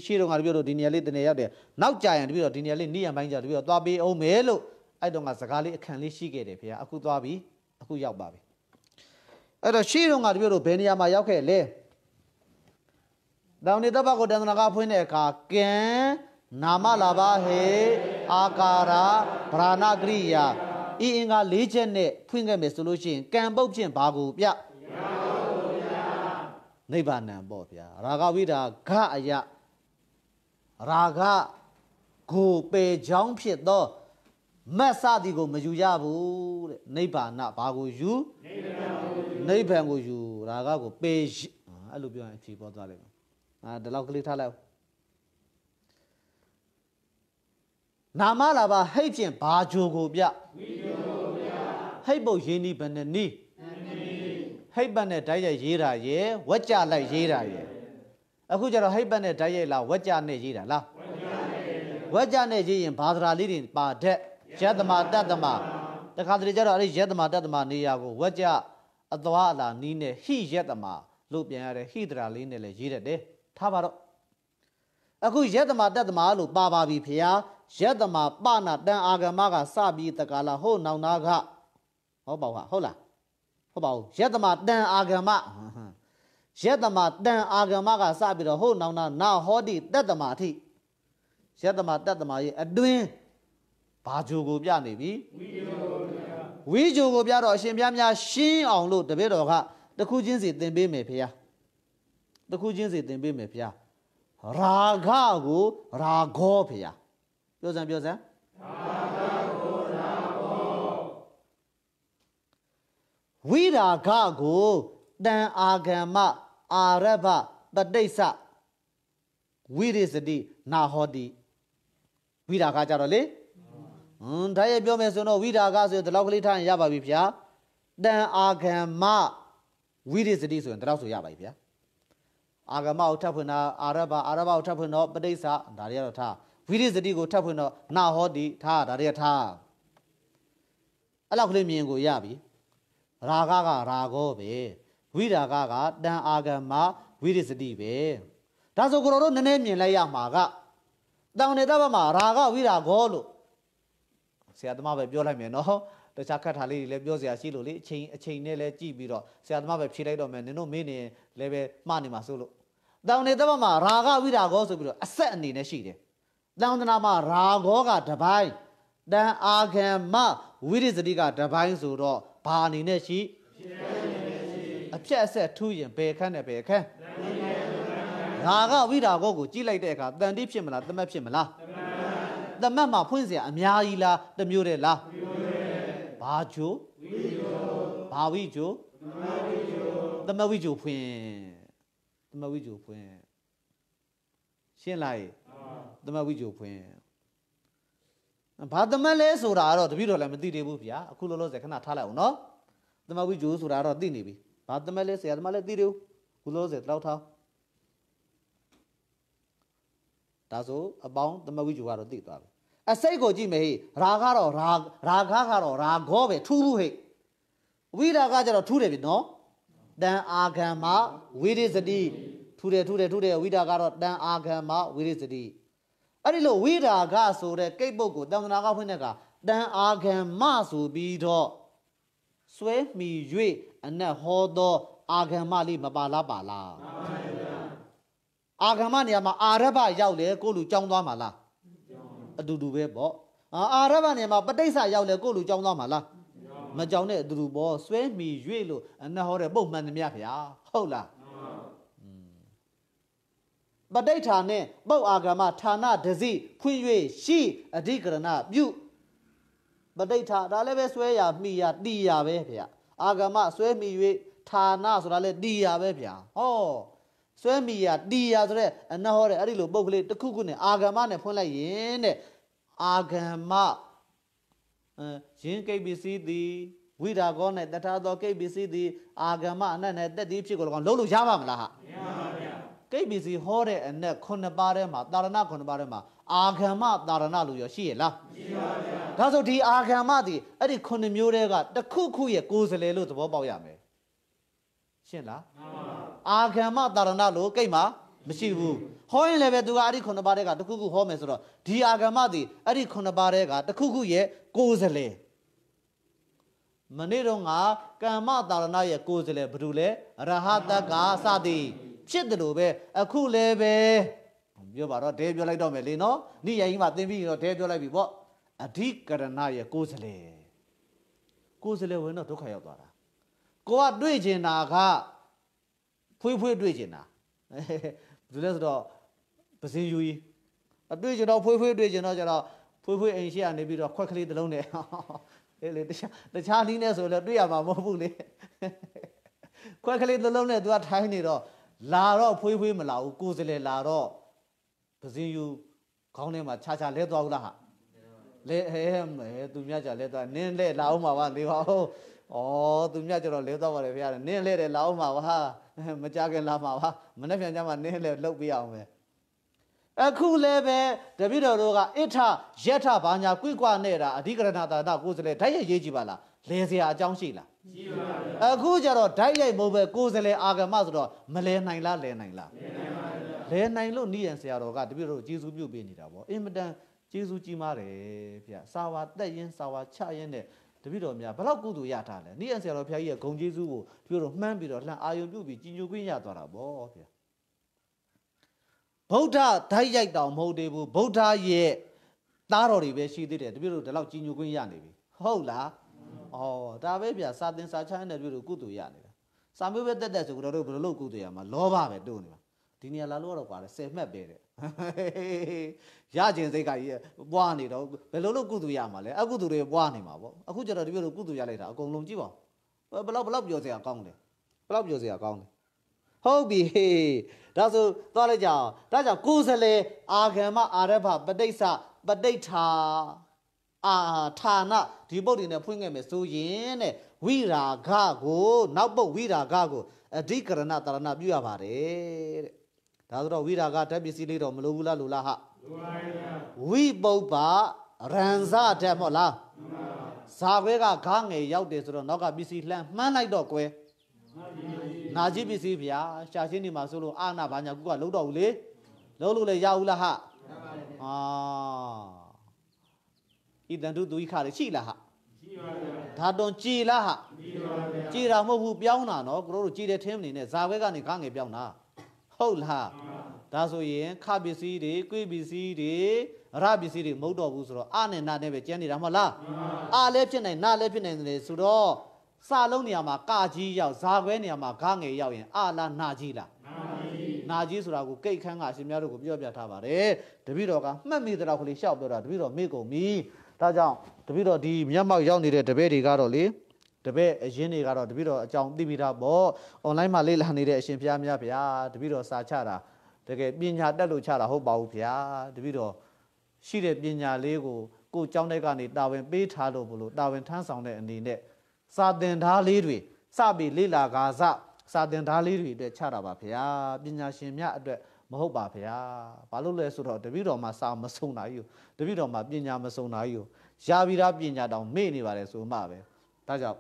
ရှေ့တော့ငါတပြည့်တော့ဒီနေရာလေးတနေရောက်တယ်နောက်ကြာရင်တပြည့်တော့ဒီနေရာလေးနိယံပိုင်းကြာတပြည့်တော့သွားပေးအောင်မယ်လို့အဲ့တော့ငါစကားလေးအခန့်လေးရှိခဲ့တယ်ဖေဟာအခုသွားပြီအခုရောက်ပါပြီအဲ့တော့ရှေ့တော့ငါတပြည့်တော့ဘယ်နေရာမှာရောက်ခဲ့လဲတောင်နေတပ္ပကိုတန်တနာကဖွင့်တဲ့အခါကံနာမလာဘဟေအာကာရာဗราဏကရိယာဤအင်္ဂါ၄ချက်နဲ့ဖွင့်ခဲ့မယ်ဆိုလို့ရှိရင်ကံပုတ်ဖြင့်ဘာကိုပြနိဗ္ဗာန်ပေါ့ဗျာရာဂဝိဒါဂအယရာဂကိုပေချောင်းဖြစ်သောမတ်စသည်ကိုမယူရဘူးတဲ့နိဗ္ဗာန်ဘာကိုယူနိဗ္ဗာန်ကိုယူရာဂကိုပေအဲ့လိုပြောရင်ဖြေပေါ်သွားလိမ့်မယ်ငါဒီလောက်ကလေးထားလိုက်နာမလာပါဟိတ်ကျင်ဘာဂျိုကိုပြဝီဂျိုကိုပြဟိတ်ပုတ်ရင်းဒီဘယ်နှစ်နီးဟိတ်ပတ်နဲ့ဓာတ်ရိုက်ရေးတာရယ်ဝက်ကြလိုက်ရေးတာရယ်အခုကျတော့ဟိတ်ပတ်နဲ့ဓာတ်ရိုက်လားဝက်ကြနဲ့ရေးတာလားဝက်ကြနဲ့ရေးရင်ဘာသာလေးတွေပါတဲ့ယက်သမာတတ်သမာတခါတလေကျတော့အဲ့ဒီယက်သမာတတ်သမာနေရာကိုဝက်ကြအသွာအလာနီးနဲ့ဟိယက်သမာလို့ပြန်ရတယ်ဟိတရာလေးနဲ့လည်းရေးတတ်တယ်ထားပါတော့အခုယက်သမာတက်သမာလို့ပါပါပြီဖျားယက်သမာပနာတန်အာဂမကစပြီးတကလာဟုတ်နောင်နာကဟောပါဟာဟုတ်လားဟုတ်ပါဘူးယက်သမာတန်အာဂမယက်သမာတန်အာဂမကစပြီးတော့ဟုတ်နောင်နာနာဟောတိတက်သမာအထိယက်သမာတက်သမာရဲ့အတွင်းဘာဂျိုကိုပြနေပြီဝီဂျိုကိုပြတော့အရှင်ပြများရှင်းအောင်လို့တပည့်တော်ကတခုချင်းစီသင်ပေးမယ်ဖျားတခုချင်းစီသင်ပေးမယ်ဗျာရာဂကိုရာဂောဗျာပြောစမ်းပြောစမ်းရာဂကိုရာဂောဝိရာဂကိုတန်အာဂမအာရဘပဋိစ္စဝိရိစတိနာဟောတိဝိရာဂကြတော့လေဟွန်းဒါရပြောမယ်ဆိုတော့ဝိရာဂဆိုရင်ဒီလောက်ကလေးထားရင်ရပါပြီဗျာတန်အာဂမဝိရိစတိဆိုရင်ဒီလောက်ဆိုရပါပြီဗျာအာဂမကိုထပ်ဖွင့်တာအာရဘအာရဘကိုထပ်ဖွင့်တော့ပဋိစ္စဒါတွေကတော့ထားဝိရိသတိကိုထပ်ဖွင့်တော့နာဟောတိထားဒါတွေကထားအဲ့လောက်ကလေးမြင်ကိုရပြီရာဂကရာဂောပဲဝိရာဂကတန်အာဂမဝိရိသတိပဲဒါဆိုကိုတော်တို့နည်းနည်းမြင်လိုက်ရမှာကတောင်နေတဘမှာရာဂဝိရာဂောလို့ဆရာသမားပဲပြောလိုက်မယ်နော်တခြားခတ်ထားလေးတွေလည်းပြောစရာရှိလို့လေအချိန်အချိန်နဲ့လည်းကြည့်ပြီးတော့ဆရာသမားပဲဖြေလိုက်တော့မယ်နင်တို့မေးနေလည်းပဲမှားနေမှာစိုးလို့တောင်နေတဘမှာရာဂဝိရာဂောဆိုပြီးတော့အဆက်အနေနဲ့ရှိတယ်တောင်တနာမှာရာဂောကတပိုင်းတန်အာဂံမဝိရိသတိက တပိုင်းဆိုတော့ဘာအနေနဲ့ရှိအဖြက်အဆက်ထူးရင်ဘယ်ခန့်နဲ့ဘယ်ခန့်ရာဂဝိရာဂောကိုကြည့်လိုက်တဲ့အခါတန်တိဖြစ်မလားတမက်ဖြစ်မလားတမက်မှာဖွင့်เสียအများကြီးလားတမျိုးတည်းလားဘာဂျိုဝိဂျိုဘာဝိဂျိုတမဝိဂျိုတမဝိဂျိုဖွင့်သမဝိจุဖွင့်ရှင်းလားရေသမဝိจุဖွင့်ဘာသမတ်လဲဆိုတာကတော့တပည့်တော်လည်းမသိသေးဘူးဗျာအခုလောလောဆယ်ခဏထားလိုက်အောင်နော်သမဝိจุဆိုတာကတော့သိနေပြီဘာသမတ်လဲဆရာသမတ်လည်းသိတယ်ခုလောလောဆယ်တောက်ထားဒါဆိုအပေါင်းသမဝိจุကတော့သိသွားပြီအစိတ်ကိုကြည့်မယ်ဟေ့ရာကတော့ရာရာခါကတော့ရာခောပဲထူးဘူးဟေ့ဝိရာကကျတော့ထူးတယ်ပြီနော်တန်အာခံမဝိရိစတိထူတယ်ထူတယ်ထူတယ်ဝိဒါကတော့တန်အာခံမဝိရိစတိအဲ့ဒီလိုဝိဒါကဆိုတဲ့ကိတ်ပုတ်ကိုတန်ခနာကဖွင့်တဲ့ကတန်အာခံမဆိုပြီးတော့ဆွဲမိ၍အနက်ဟောသောအာခံမလေးမပါလားပါလားအာခံမနေရာမှာအာရဗရောက်လေကိုလူကြောင်းသွားမှာလားအတူတူပဲပေါ့အာရဗနေရာမှာပဋိစ္စရောက်လေကိုလူကြောင်းသွားမှာလားမကြောင်တဲ့အတူတူပေါ်ဆွဲမိ၍လို့အနဟောတဲ့ပုံမှန်သမျှဗျာဟုတ်လားပဋိဋ္ဌာနဲ့ပုတ်အာဂမဌာနဒစီဖွင့်၍ရှိအဓိကရဏပြုပဋိဋ္ဌာဒါလည်းပဲဆွဲရမိရတိရပဲဗျာအာဂမဆွဲမိ၍ဌာနဆိုတာလည်းတိရပဲဗျာဟောဆွဲမိရတိရဆိုတဲ့အနဟောတဲ့အဲ့ဒီလိုပုတ်ကလေးတစ်ခုခုနဲ့အာဂမနဲ့ဖွင့်လိုက်ရင်တဲ့အာဂမအဲယင်းကိပ္ပိစီသည်ဝိဒါကောနဲ့တထာသောကိပ္ပိစီသည်အာဂမအနတ်နဲ့တက်တည်ဖြစ်ကိုလောက်လုံးလို့ရပါမလားဟာမရပါဘူးဗျာကိပ္ပိစီဟောတဲ့အနက်9ပါးထဲမှာ တာရဏ9ပါးထဲမှာအာဂမတာရဏလို့ရောရှိရလားမရှိပါဘူးဗျာဒါဆိုဒီအာဂမသည်အဲ့ဒီ9မျိုးတဲကတစ်ခုခုရဲ့ကိုယ်စလဲလို့သဘောပေါက်ရမယ်ရှင်းလားမှန်ပါအာဂမတာရဏလို့ကိတ်မှာမရှိဘူးဟောရင်လည်းပဲသူကအဲ့ဒီခုနှစ်ပါးတဲကတစ်ခုခုဟောမယ်ဆိုတော့ဒီအာဂမသည်အဲ့ဒီခုနှစ်ပါးတဲကတစ်ခုခုရဲ့ကိုယ်စလဲမနေ့တော့ကကမ္မတာရဏရဲ့ကိုယ်စလဲဘယ်လိုလဲရဟတကစသည်ဖြစ်တယ်လို့ပဲအခုလည်းပဲပြောပါတော့ဒဲပြောလိုက်တော့မယ်လေနော်နိယိုင်ကြီးမှာသင်ပြီးတော့ဒဲပြောလိုက်ပြီပေါ့အဓိကရဏရဲ့ကိုယ်စလဲကိုယ်စလဲဝင်တော့ဒုက္ခရောက်သွားတာကိုကတွေ့ကျင်တာကဖွေးဖွေးတွေ့ကျင်တာဘယ်လိုလဲဆိုတော့ပစင်ယူကြီးအတွေ့ကျင်တော့ဖွေးဖွေးတွေ့ကျင်တော့ကျတော့ဖွေးဖွေးအိမ်ရှိကနေပြီးတော့ခွက်ကလေးတစ်လုံးနဲ့လေလေတခြားတခြားနီးနဲ့ဆိုလည်းတွေ့ရမှာမဟုတ်ဘူးလေခွက်ကလေးတစ်လုံးနဲ့ तू ကထိုင်းနေတော့လာတော့ဖွေးဖွေးမလာဘူးကိုယ်စလေလာတော့ပစင်ယူခေါင်းထဲမှာခြားခြားလဲသွားဘူးလားဟာလဲဟဲမဲသူမြတ်ကြလဲသွားနင်းလဲလာအောင်ပါပါနေပါဦးဩသူမြတ်ကြတော့လဲသွားပါတယ်ဖေရနင်းလဲတယ်လာအောင်ပါပါမကြခင်လာမှာပါမနေ့ပြန်ကြမှာနင်းလဲလှုပ်ပြအောင်ပဲအခုလည်းပဲတပည့်တော်တို့ကအထယထဘာညာကွိကွာနဲ့တာအဓိကရဏသာတကိုယ်စလဲဓာတ်ရိုက်ရေးကြည့်ပါလားလဲစရာအကြောင်းရှိလားရှိပါဘူးအခုကျတော့ဓာတ်ရိုက်မဟုတ်ပဲကိုယ်စလဲအာဂမဆိုတော့မလဲနိုင်လားလဲနိုင်လားလဲနိုင်လို့နိယံဆရာတော်ကတပည့်တော်ကျေးဇူးပြုပေးနေတာပေါ့အင်မတန်ကျေးဇူးကြီးမားတယ်ဖေ။စာဝါတက်ရင်စာဝါချရင်နဲ့တပည့်တော်များဘလောက်ကုသိုလ်ရထားလဲ။နိယံဆရာတော်ဖျားကြီးရဲ့ဂုံကျေးဇူးကိုတပည့်တော်မှန်းပြီးတော့လှန်အာယုံပြုပြီးကြီးညိုခွင့်ရသွားတာပေါ့ဖေ။ဗုဒ္ဓဓာတ်ရိုက်တောင်မဟုတ်သေးဘူးဗုဒ္ဓရဲ့သားတော်တွေပဲရှိသေးတယ်တပည့်တို့ဒီလောက်ကြီးညိုခွင့်ရနေပြီဟုတ်လားဩဒါပဲဗျာစာသင်စာချမ်းတဲ့တပည့်တို့ကုသိုလ်ရနေတာစာမေးပဲတက်တက်ဆိုတော့တို့ဘယ်လိုကုသိုလ်ရမှာလောဘပဲတို့နေမှာဒီနေရာလာလို့တော့ကွာတယ်ဆယ်မှတ်ပဲတဲ့ရခြင်းစိတ်ကကြီးပွားနေတော့ဘယ်လိုလုပ်ကုသိုလ်ရမှာလဲအကုသိုလ်တွေပွားနေမှာပေါ့အခုကျတော့တပည့်တို့ကုသိုလ်ရလိုက်တာအကုန်လုံးကြည့်ပါဦးဘယ်လောက်ဘယ်လောက်ပြောစရာကောင်းတယ်ဘယ်လောက်ပြောစရာကောင်းတယ်ဟုတ်ပြီဟေးဒါဆိုသွားလိုက်ကြအောင်ဒါကြောင့်ကိုယ်စလေအာဂမအာရဘပဋိစ္စပဋိဋ္ဌာအာဌာနဒီပုတ်တွေနဲ့ဖွင့်ခဲ့မယ်ဆိုရင်တဲ့ဝိရာဂကို နောက်ပုတ်ဝိရာဂကိုအဓိကရဏတရဏပြုရပါတယ်တဲ့ဒါဆိုတော့ဝိရာဂဓာတ်ပစ္စည်းလေးတော့မလိုဘူးလားလိုလားဟာလိုပါဘူးဝိပုပ္ပရံဇဓာတ်မဟုတ်လားဇာခွဲကဂငယ်ရောက်တယ်ဆိုတော့နောက်ကပစ္စည်းလှမ်းမှန်းလိုက်တော့ကွယ်မှန်ပါနာကြီးပစ္စည်းဗျာရှာရှင်းနေမှာဆိုလို့အာနာဘာညာကူကလုံးတော့ဘူးလေလုံးလို့လည်းရဘူးလားဟာအာဣတန်တုသူဤခါလေရှိလားဟာရှိပါဗျာဓာတုံကြည်လားဟာမရှိပါဗျာကြည်တာမဟုတ်ဘူးပြောင်းတာနော်ကိုတို့တို့ကြည်တဲ့ထင်းမနေနဲ့ဇာဘဲကနေခါငယ်ပြောင်းတာဟုတ်လားဒါဆိုရင်ခပစ္စည်းတွေကွေပစ္စည်းတွေရပစ္စည်းတွေမဟုတ်တော့ဘူးဆိုတော့အနဲ့နာနဲ့ပဲကျန်နေတာမဟုတ်လားအာလည်းဖြစ်နိုင်နာလည်းဖြစ်နိုင်တယ်ဆိုတော့စာလုံးနေရာမှာကာကြီးရောက်ဇာခွဲနေရာမှာဂငယ်ရောက်ရင်အာလာနာကြီးလားနာကြီးဆိုတာကိုကိတ်ခန်းကအရှင်များတို့ကိုပြောပြထားပါတယ်တပည့်တော်ကမှတ်မိတဲ့တော့ကလေးရှောက်ပြောတာတပည့်တော်မေ့ကုန်ပြီဒါကြောင့်တပည့်တော်ဒီမျက်မှောက်ရောက်နေတဲ့တပည့်တွေကတော့လေတပည့်အရင်တွေကတော့တပည့်တော်အကြောင်းသိပြီးသားပေါ့အွန်လိုင်းမှာလေ့လာနေတဲ့အရှင်ဖျားများဗျာတပည့်တော်စာချတာတကယ်ပညာတက်လို့ချတာဟုတ်ပါဘူးဗျာတပည့်တော်ရှိတဲ့ပညာလေးကိုကိုเจ้าတဲ့ကနေတာဝန်ပေးထားလို့ဘလို့တာဝန်ထမ်းဆောင်တဲ့အနေနဲ့စာသင်ထားလေးတွေစပြီးလေ့လာကာစစာသင်ထားလေးတွေအတွက်ချတာပါဗျာပညာရှင်များအတွက်မဟုတ်ပါဗျာဘာလို့လဲဆိုတော့တပည့်တော်မှာစာမစုံတာကြီးတပည့်တော်မှာပညာမစုံတာကြီးရာပြီးသားပညာတောင်မေ့နေပါတယ်ဆိုမှပဲဒါကြောင့်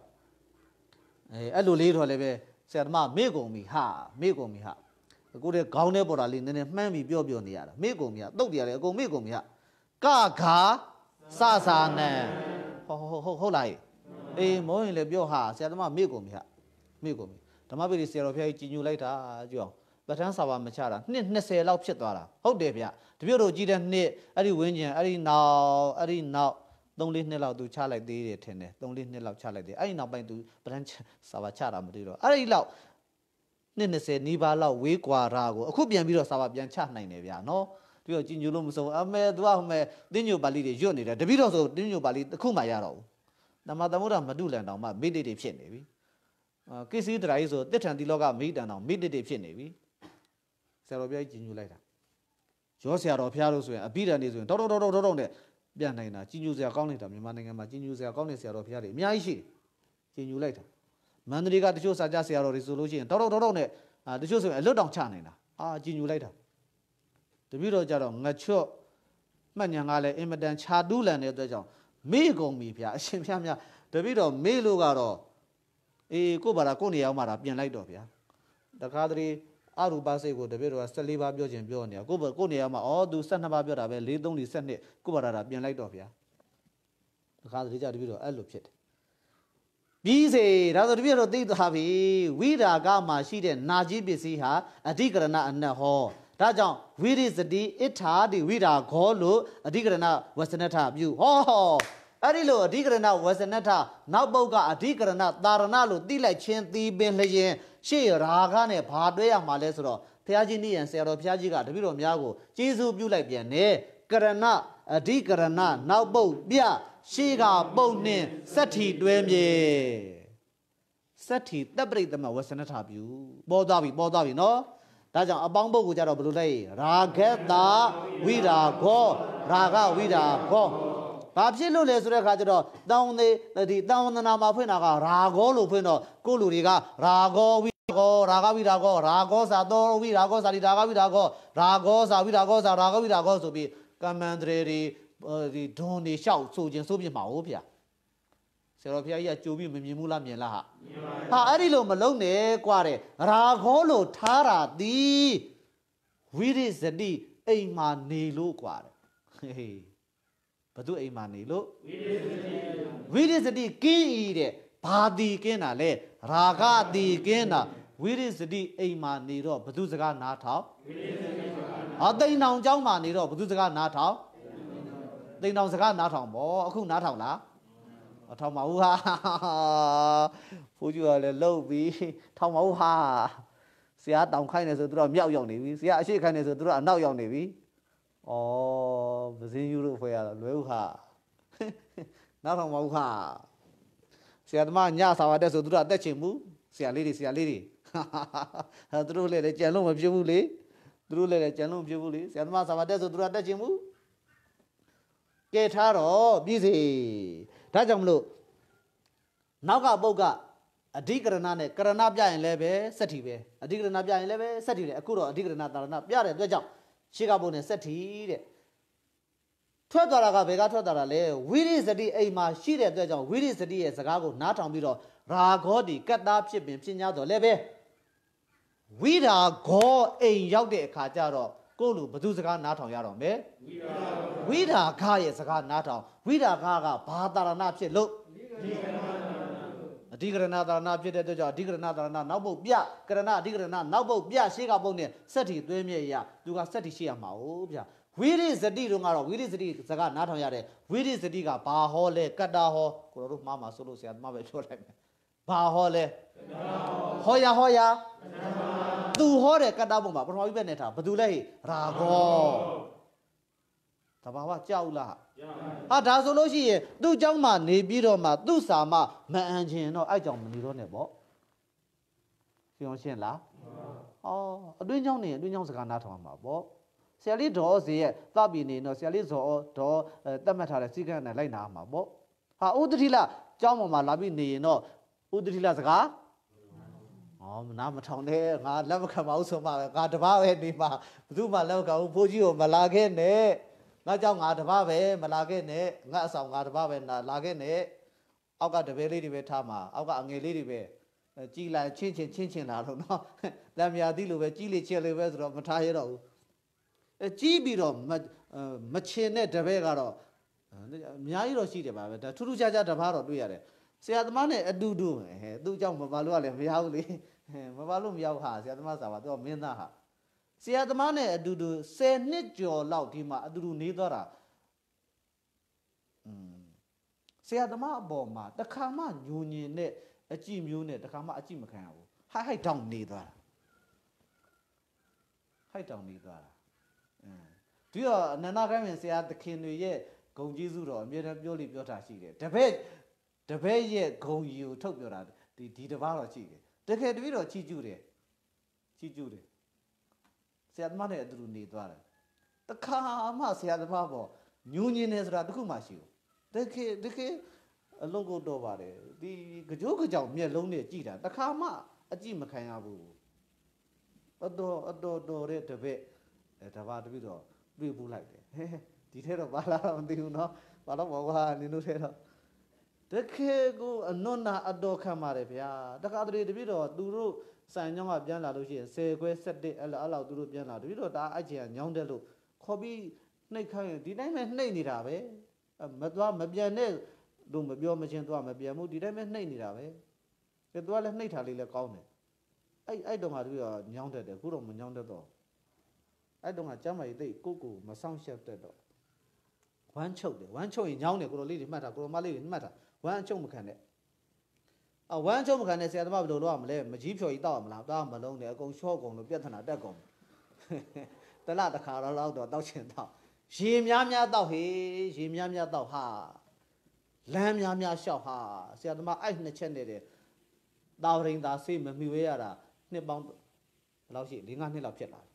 အဲအဲ့လိုလေးတော့လည်းပဲဆရာသမားမေ့ကုန်ပြီဟာမေ့ကုန်ပြီဟာအခုတည်းခေါင်းထဲပေါ်တာလေးနည်းနည်းမှန်းပြီးပြောပြောနေရတာမေ့ကုန်ပြီဟာတုတ်တရားလေအကုန်မေ့ကုန်ပြီဟာကခာစစာနံဟုတ်ဟုတ်ဟုတ်လားအေးမောရင်လည်းပြောဟာဆရာသမားမေ့ကုန်ပြီဟာမေ့ကုန်ပြီဓမ္မပိဋိဆရာတော်ဖျားကြီးကြီးညူလိုက်တာကြည့်အောင်ပဋ္ဌာန်းစာပါမချတာနှစ်20လောက်ဖြစ်သွားတာဟုတ်တယ်ဗျတပြို့တို့ကြီးတဲ့နှစ်အဲ့ဒီဝင်းကျင်အဲ့ဒီနောက်အဲ့ဒီနောက်3လေးနှစ်လောက်သူချလိုက်သေးတယ်ထင်တယ်3လေးနှစ်လောက်ချလိုက်သေးအဲ့ဒီနောက်ပိုင်းသူပဋ္ဌာန်းစာပါချတာမတွေ့တော့အဲ့ဒီလောက်နှစ်20နီးပါးလောက်ဝေးကွာတာကိုအခုပြန်ပြီးတော့စာပါပြန်ချနိုင်တယ်ဗျနော်ပြီးတော့ကြီးညူလို့မဆုံးအမေသူကဟိုမဲ့တင်းညိုပါဠိတွေရွတ်နေတယ်တပိတော့ဆိုတင်းညိုပါဠိတစ်ခုမှရတော့ဘူး။သမသမုဒ္ဒမတုလံတောင်မှမိတိတိဖြစ်နေပြီ။ကိစ္စည်းတရာကြီးဆိုတစ်ထံတိလောကမိတံတောင်မိတိတိဖြစ်နေပြီ။ဆရာတော်ဘုရားကြီးညူလိုက်တာ။ရောဆရာတော်ဘုရားတို့ဆိုရင်အပိဓာန်တွေဆိုရင်တောက်တောက်တောက်တောက်နဲ့ပြနိုင်တာကြီးညူဆရာကောင်းနေတာမြန်မာနိုင်ငံမှာကြီးညူဆရာကောင်းနေဆရာတော်ဘုရားတွေအများကြီးရှိတယ်။ကြီးညူလိုက်တာ။မန္တလေးကတချို့စာကြဆရာတော်တွေဆိုလို့ရှိရင်တောက်တောက်တောက်တောက်နဲ့တချို့ဆိုရင်အလွတ်တောင်ချနိုင်တာ။အာကြီးညူလိုက်တာ။တပည့်တော်ကြတော့ငချွတ်မှတ်ညာကလည်းအင်မတန်ခြားတူးလန်တဲ့အတွက်ကြောင့်မေ့ကုန်ပြီဗျာအရှင်ဖျားများတပည့်တော်မေ့လို့ကတော့အေးကို့ဘာသာကို့နေရာမှာဒါပြင်လိုက်တော့ဗျာတခါတည်းအရူပစိတ်ကိုတပည့်တော်က14ပါးပြောခြင်းပြောနေတာကို့ကို့နေရာမှာအော်သူ12ပါးပြောတာပဲ4 3 12ကို့ဘာသာဒါပြင်လိုက်တော့ဗျာတခါတည်းကြတပည့်တော်အဲ့လိုဖြစ်တယ်ပြီးစေဒါဆိုတပည့်တော်သိသွားပြီဝိရာကမှာရှိတဲ့နာကြီးပစ္စည်းဟာအဓိကရဏအနတ်ဟောဒါကြောင့်ဝိရိစတိအစ္ထာတိဝိရာခောလို့အဓိကရဏဝဆနထပြုဟောအဲ့ဒီလိုအဓိကရဏဝဆနထနောက်ပုတ်ကအဓိကရဏတာရဏလို့တိလိုက်ချင်းသီးပင်လျင် ရှေ့ရာခနဲ့ဘာတွဲရမှာလဲဆိုတော့ဖျားကြီးနိယံဆရာတော်ဖျားကြီးကတပည့်တော်များကိုကျေးဇူးပြုလိုက်ပြန်တယ်ကရဏအဓိကရဏနောက်ပုတ်ပြရှေ့ကပုတ်နှင့်စက်ထီတွဲမြေစက်ထီတပ်ပရိသမဝဆနထပြုပေါ်သွားပြီပေါ်သွားပြီနော်ဒါကြောင့်အပေါင်းပုဂ္ဂိုလ်ကြတော့ဘယ်လိုလဲရာဂက်တာဝိရာဂောရာဂဝိရာဂောဘာဖြစ်လို့လဲဆိုတဲ့အခါကျတော့တောင်းသေးဒီတောင်းသနာမှာဖွင့်တာကရာဂောလို့ဖွင့်တော့ကိုလူတွေကရာဂောဝိကောရာဂဝိရာကောရာဂောသာတောဝိရာကောသာတိရာဂဝိရာကောရာဂောသာဝိရာကောသာရာဂဝိရာကောဆိုပြီးကမ္မန္တရေဒီဒီဒွန်နေလျှောက်ဆိုခြင်းဆိုပြမှာဟုတ်ဗျာဆရာတော်ဘုရားကြီးကကြိုပြီးမမြင်ဘူးလားမြင်လားဟာမြင်ပါဟာအဲ့ဒီလိုမလုံးနဲ့ကွာတဲ့ရာခေါလို့ထားတာဒီဝိရိဇတိအိမ်မှာနေလို့ကွာတဲ့ဟေးဘသူအိမ်မှာနေလို့ဝိရိဇတိကင်းဤတဲ့ဘာတီကင်းတာလဲရာဂတီကင်းတာဝိရိဇတိအိမ်မှာနေတော့ဘသူစကားနားထောင်ဟာတိန်တောင်เจ้าမှာနေတော့ဘသူစကားနားထောင်တိန်တောင်စကားနားထောင်ဗောအခုနားထောင်လားအထောင်မဟုတ်ဟာဘိုးကျူကလည်းလှုပ်ပြီးထောင်မဟုတ်ဟာဆရာတောင်ခိုင်းနေဆိုသူတို့မြောက်ရောက်နေပြီဆရာအရှိခိုင်းနေဆိုသူတို့အနောက်ရောက်နေပြီဩပဇင်းယူတို့ဖွဲ့ရတော့လွယ်ဥဟာနောက်ထောင်မဟုတ်ဟာဆရာသမားညစာဝတ်တဲ့ဆိုသူတို့အသက်ချင်ဘူးဆရာလေးတွေဆရာလေးတွေဟာသူတို့လည်းကြံလို့မပြုတ်ဘူးလေသူတို့လည်းကြံလို့မပြုတ်ဘူးလေဆရာသမားစာဝတ်တဲ့ဆိုသူတို့အသက်ချင်ဘူးကဲထားတော့ပြည်စီဒါကြောင့်မလို့နောက်ကပုတ်ကအဓိကရဏနဲ့ကရဏပြရင်လည်းပဲစက်ထီပဲအဓိကရဏပြရင်လည်းပဲစက်ထီတယ်အခုတော့အဓိကရဏတာရဏပြတဲ့အတွက်ကြောင့်ရှေ့ကဘုံနဲ့စက်ထီတဲ့ထွက်သွားတာကဘယ်ကထွက်သွားတာလဲဝိရိစတိအိမ်မှာရှိတဲ့အတွက်ကြောင့်ဝိရိစတိရဲ့စကားကိုနားထောင်ပြီးတော့ရာဂောတိကတ္တာဖြစ်ပင်ဖြစ်냐တော့လည်းပဲဝိရာဂောအိမ်ရောက်တဲ့အခါကျတော့ကိုလူဘသူစကားနားထောင်ရတော့မယ်ဝိဒါခရဲ့စကားနားထောင်ဝိဒါခကဘာတာရဏဖြစ်လို့အဓိကရဏတာရဏဖြစ်တဲ့အတွက်ကြောင့်အဓိကရဏတာရဏနောက်ပုတ်ပြကရဏအဓိကရဏနောက်ပုတ်ပြရှေ့ကပုတ်နဲ့စက်တီသွေးမြေရသူကစက်တီရှေ့ရမှာ哦ဗျာဝိရိဇတိတို့ကတော့ဝိရိဇတိစကားနားထောင်ရတဲ့ဝိရိဇတိကဘာဟောလဲကတ္တာဟောကိုတော်တို့မှားမှာဆိုလို့ဆရာသမားပဲပြောလိုက်မယ်ဘာဟောလဲဟောရဟောရသူဟောတဲ့ကတ္တဘုံမှာပထမဦးပဲနဲ့ထားဘသူလဲဟိရာဂောတဘာဝကြောက်လားဟာဒါဆိုလို့ရှိရင်သူ့เจ้าမှာနေပြီးတော့မှသူ့စာမမအံချင်တော့အဲ့ကြောင့်မနေတော့နဲ့ပေါ့ရှင်းအောင်ရှင်းလားအော်အတွင်းเจ้าနေအတွင်းเจ้าစကားနားထောင်မှာပေါ့ဆရာလေးဒေါ်စေရဲ့သပြီနေတော့ဆရာလေးဇော်ဒေါ်တတ်မှတ်ထားတဲ့စီကံနဲ့လိုက်နာမှာပေါ့ဟာဥဒတိလเจ้าပေါ်မှာလာပြီးနေရင်တော့ဥဒတိလစကားအော်နားမထောင်နဲ့ငါလက်မခံပါဘူးဆိုမှပဲငါတပားပဲနေမှာဘယ်သူမှလက်မခံဘူးဖိုးကြီးကိုမလာခဲ့နဲ့ငါကြောင့်ငါတပားပဲမလာခဲ့နဲ့ငါအဆောင်ငါတပားပဲလာခဲ့နဲ့အောက်ကတပည့်လေးတွေပဲထားမှာအောက်ကအငယ်လေးတွေပဲကြည်လာချင်းချင်းချင်းချင်းလာတော့နော်တံမြာတိလိုပဲကြည်လေချက်လေပဲဆိုတော့မထားရတော့ဘူးအဲကြည်ပြီးတော့မချင်တဲ့တပည့်ကတော့အများကြီးတော့ရှိတယ်ပါပဲဒါထူးထူးခြားခြားတပားတော့တွေ့ရတယ်ဆရာသမားနဲ့အတူတူပဲသူ့အကြောင်းမပါလို့ကလည်းမရဘူးလေမပါလို့မရဘူးဟာဆရာသမားစာပါသူကမင်းသားဟာဆရာသမားနဲ့အတူတူ10နှစ်ကျော်လောက်ဒီမှာအတူတူနေသွားတာอืมဆရာသမားအပေါ်မှာတခါမှညူညင်နဲ့အကြည့်မျိုးနဲ့တခါမှအကြည့်မခံရဘူးဟိုက်ဟိုက်တောင်နေသွားတာဟိုက်တောင်နေသွားတာအင်းဒီတော့အနန္တခိုင်းဝင်ဆရာသခင်တွေရဲ့ဂုံကျေးဇူးတော်အမြဲတမ်းပြောလို့ပြောတာရှိတယ်တပည့်တပည့်ရဲ့ဂုံယူထုတ်ပြောတာဒီဒီတပားတော့ကြည့်တယ်တကယ်တပည့်တော်ကြည့်ကျူတယ်ကြည့်ကျူတယ်ဆရာသမားနဲ့အတူတူနေသွားတယ်တခါမှဆရာသမားပေါ့ညူညင်နေဆိုတာတခုမှရှိဘူးတကယ်တကယ်အလုံးကိုတော့ပါတယ်ဒီကြိုးကြောင်မျက်လုံးနဲ့ကြည့်တာတခါမှအကြည့်မခံရဘူးအတော်အတော်တော်တဲ့တပည့်တပါတပည့်တော့တွေးပူးလိုက်တယ်ဟဲဒီထဲတော့ပါလာတော့မသိဘူးเนาะပါတော့ဘောကွာနင်တို့ထဲတော့တခဲကိုအနွတ်နာအတော်ခံပါတယ်ဗျာတခါတလေတပြည့်တော့သူတို့စံညောင်းကပြန်လာလို့ရှိရင်10ခွဲ17အဲ့လိုအဲ့လောက်သူတို့ပြန်လာတပြည့်တော့ဒါအချင်ညောင်းတယ်လို့ခေါ်ပြီးနှိပ်ခိုင်းဒီတိုင်းပဲနှိပ်နေတာပဲမသွားမပြန်နဲ့တို့မပြောမချင်းသွားမပြန်ဘူးဒီတိုင်းပဲနှိပ်နေတာပဲသူကလည်းနှိပ်ထားလေးလည်းကောင်းတယ်အဲ့အဲ့တော့မှသူကညောင်းတတ်တယ်အခုတော့မညောင်းတတ်တော့အဲ့တော့ကကျမ်းမာရေးသိကိုကိုမဆောင်ရှက်တတ်တော့ဝမ်းချုပ်တယ်ဝမ်းချုပ်ရင်ညောင်းတယ်ကိုလိုလေးတွေမှတ်တာကိုလိုမလေးတွေမှတ်တာဝမ်းအချုပ်မခံနဲ့အဝမ်းချုပ်မခံနဲ့ဆရာသမားဘယ်လိုလုပ်ရမလဲမကြီးဖြော်ကြီးတောက်ရမလားတောက်မလုံးနဲ့အကုန်ချော့ကုန်လို့ပြဿနာတက်ကုန်တလတခါတော့တော့တောက်ချင်တောက်ရေများများတောက်ဟေးရေများများတောက်ဟာလမ်းများများလျှောက်ဟာဆရာသမားအဲ့နှစ်ချက်နဲ့တည်းတာဝရင်သာဆေးမမိဝဲရတာနှစ်ပေါင်းဘယ်လောက်ရှိ၄၅နှစ်လောက်ဖြစ်လာတယ်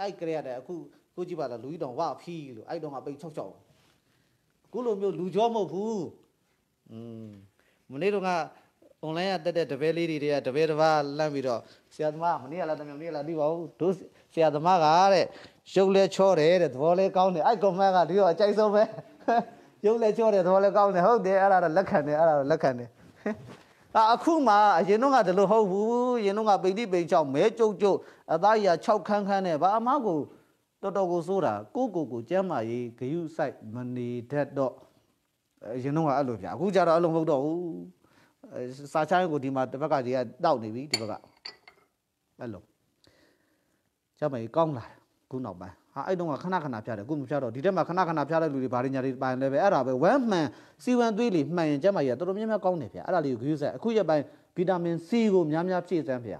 အဲ့အဲ့ကြရတဲ့အခုခုကြည့်ပါလားလူကြီးတော်ဝါဖီးလို့အဲ့တော့ကပိတ်၆၆ခုလိုမျိုးလူကြောမဟုတ်ဘူးอืมမနေ့တော့က online ကတက်တဲ့တပည့်လေးတွေတည်းကတပည့်တစ်ပါးလန့်ပြီးတော့ဆရာသမားမနေ့ကလားတမန်မနေ့ကလားသိပါဘူးတို့ဆရာသမားကတဲ့ရုပ်လဲချောတယ်တဲ့သဘောလဲကောင်းတယ်အဲ့ comment ကဒီတော့အကြိုက်ဆုံးပဲရုပ်လဲချောတယ်သဘောလဲကောင်းတယ်ဟုတ်တယ်အဲ့ဒါတော့လက်ခံတယ်အဲ့ဒါတော့လက်ခံတယ်အခုမှအရင်တော့ကဒီလိုဟုတ်ဘူးရင်တော့ကပိဋိပိဋိချောက်မဲကြုတ်ကြုတ်အသားရ6ခန်းခန်းနဲ့ဘာအမကိုတော်တော်ကိုစိုးတာကိုကိုကိုကျမ်းမာရေးဂယုစိုက်မနေတတ်တော့ရင်တော့အဲ့လိုပြအခုကြတော့အဲ့လိုမဟုတ်တော့ဘူးစာချိုင်းကိုဒီမှာတစ်ဘက်ကကြီးကတောက်နေပြီဒီဘက်ကအဲ့လိုကျမ်းမာရေးကောင်းလာတယ်ခုနောက်ပိုင်းဟာအဲ့တုန်းကခဏခဏဖြားတယ်ခုမဖြားတော့ဒီတက်မှာခဏခဏဖြားတဲ့လူတွေဘာတွေညာတွေပိုင်လဲပဲအဲ့ဒါပဲဝမ်းမှန်စီဝံသွေးလေးမှန်ရင်ကျမ်းမာရေးကတော်တော်များများကောင်းတယ်ဗျာအဲ့ဒါလေးကိုဂယုစိုက်အခုရက်ပိုင်းဗီတာမင် C ကိုများများဖြည့်စမ်းဗျာ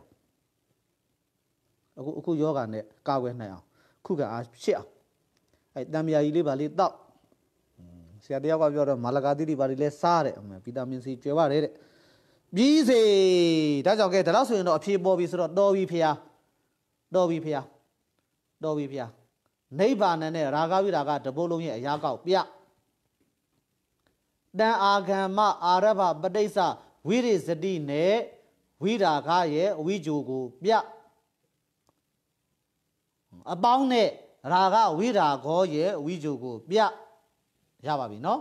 အခုအခုယောဂာနဲ့ကာကွယ်နိုင်အောင်ခုခံအားဖြစ်အောင်အဲတံမြာကြီးလေးပါလေးတောက်ဆရာတယောက်ကပြောတော့မလကာတိတိပါလေးလဲစားတဲ့အမေဗီတာမင်စီကျွဲပါတယ်တဲ့ပြီးစေဒါကြောင့်ကဲဒါတော့ဆိုရင်တော့အဖြေပေါ်ပြီဆိုတော့တော်ပြီဖျားတော်ပြီဖျားတော်ပြီဖျားနိဗ္ဗာန်နဲ့ရာဂဝိရာဂတပုတ်လုံးရဲ့အရာကောက်ပြတန်အာဂမ္မအာရဘပဋိစ္စဝိရိစတိနဲ့ဝိရာဂရဲ့အဝိဂျိုကိုပြအပေါင်းနဲ့ရာဂဝိရာဂောရဲ့ဝိဇုကို ပြရပါပြီနော်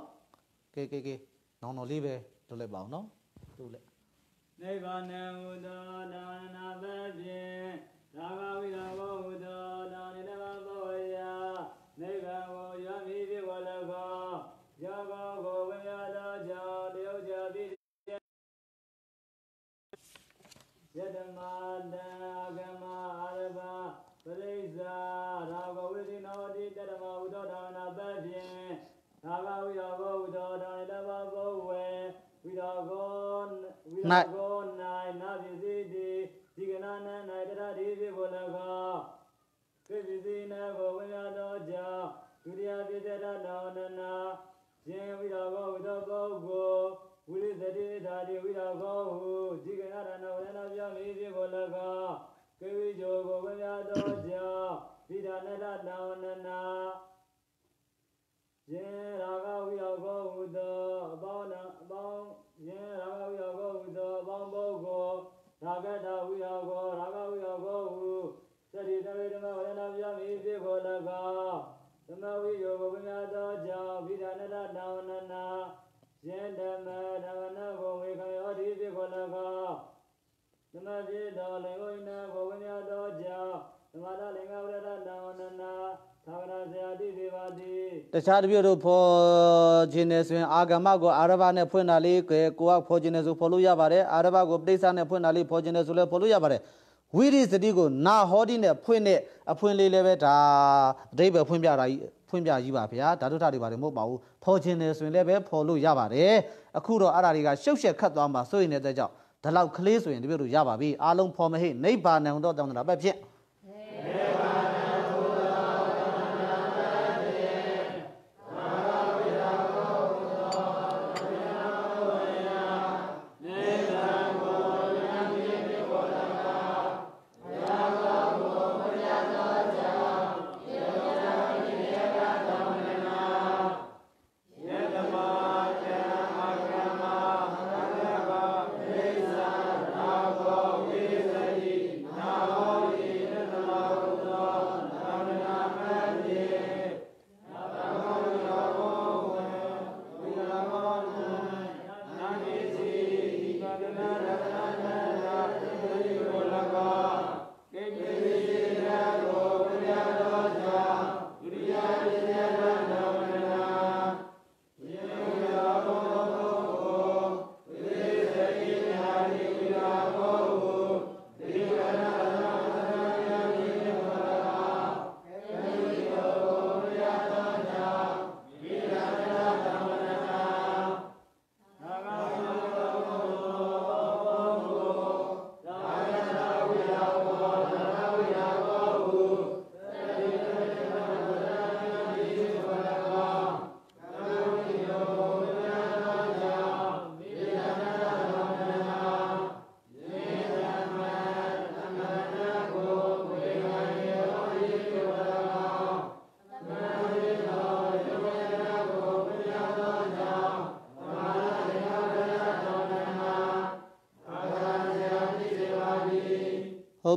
ကဲကဲကဲနောင်တော်လေးပဲလုပ်လိုက်ပါအောင်နော်လုပ်လိုက်နိဗ္ဗာန်ဟူသောဒါနနာသဖြင့်ရာဂဝိရာဂောဟူသောဒါနိနမဘောယနိဗ္ဗာန်ကိုရမည်ဖြစ်ဝလကောယောဂောကိုဝိညာသောကြောင့်တယုတ်ကြပြီယတမတံအကမအာရဘာပရိစ္ဆာရာဂဝိရိနောတိတတမဥဒ္ဒောဒါနာပတ်ဖြင့်ရာဂဝိရောဂဥဒ္ဒောဒါနတဘဘောဝေဝိရောဂောဝိရောဂောနိုင်နာပိစီတိဒီကနာနံ၌တရတိပိဘောလကောပိစီစီနဘောဝိရသောကြောင့်ဒုတိယပိတရတောနနာခြင်းဝိရောဂောဥဒ္ဒောပုဂ္ဂိုလ်ဝိရသတိဓာတိဝိရောဂောဟုဒီကနာရဏဝရဏပြောမိပိဘောလကောကေဝိယောကိုဝိညာတော်ကြောင့်ပိဒါနတတဝနနာယေရာဂဝိယောကိုဟုသောအပေါင်းနာအပေါင်းယေရာဂဝိယောကိုဟုသောအပေါင်းပုဂ္ဂိုလ်ရာဂတဝိယောကိုရာဂဝိယောကိုဟုသတိတဝေဓမ္မဝရဏပြမိပြေခောလကာသမဝိယောကိုဝိညာတော်ကြောင့်ပိဒါနတတဝနနာယန္တမဓမ္မနဘောဝေခယောတိပြေခောလကာသမတိတော်လေဝိနဘဝညတော်ကြောင့်သမတာလင်္ကဝရတနာနနာသာဝရဇာတိစေပါတိတခြားတပြည့်တို့ဖော်ခြင်းနဲ့ဆိုရင်အာဂမကိုအာရဘနဲ့ဖွင့်တာလေးကိုကဖော်ခြင်းနဲ့ဆိုဖော်လို့ရပါတယ်အာရဘကိုပဋိစ္စနဲ့ဖွင့်တာလေးဖော်ခြင်းနဲ့ဆိုလည်းဖော်လို့ရပါတယ်ဝိရိစတိကိုနာဟောတိနဲ့ဖွင့်တဲ့အဖွင့်လေးလည်းပဲဒါအတိပ္ပယ်ဖွင့်ပြတာကြီးဖွင့်ပြကြီးပါဗျာဓာတုထတွေပါတယ်မဟုတ်ပါဘူးဖော်ခြင်းတယ်ဆိုရင်လည်းပဲဖော်လို့ရပါတယ်အခုတော့အဲ့ဒါတွေကရှုပ်ရှက်ခတ်သွားမှာဆိုရင်လည်းတဲ့ကြောင့်ဒါလောက်ကလေးဆိုရင်တပည့်တို့ရပါပြီအားလုံးဖော်မဟိနိဗ္ဗာန်ဟောသောတောင်းတရာပဲဖြစ်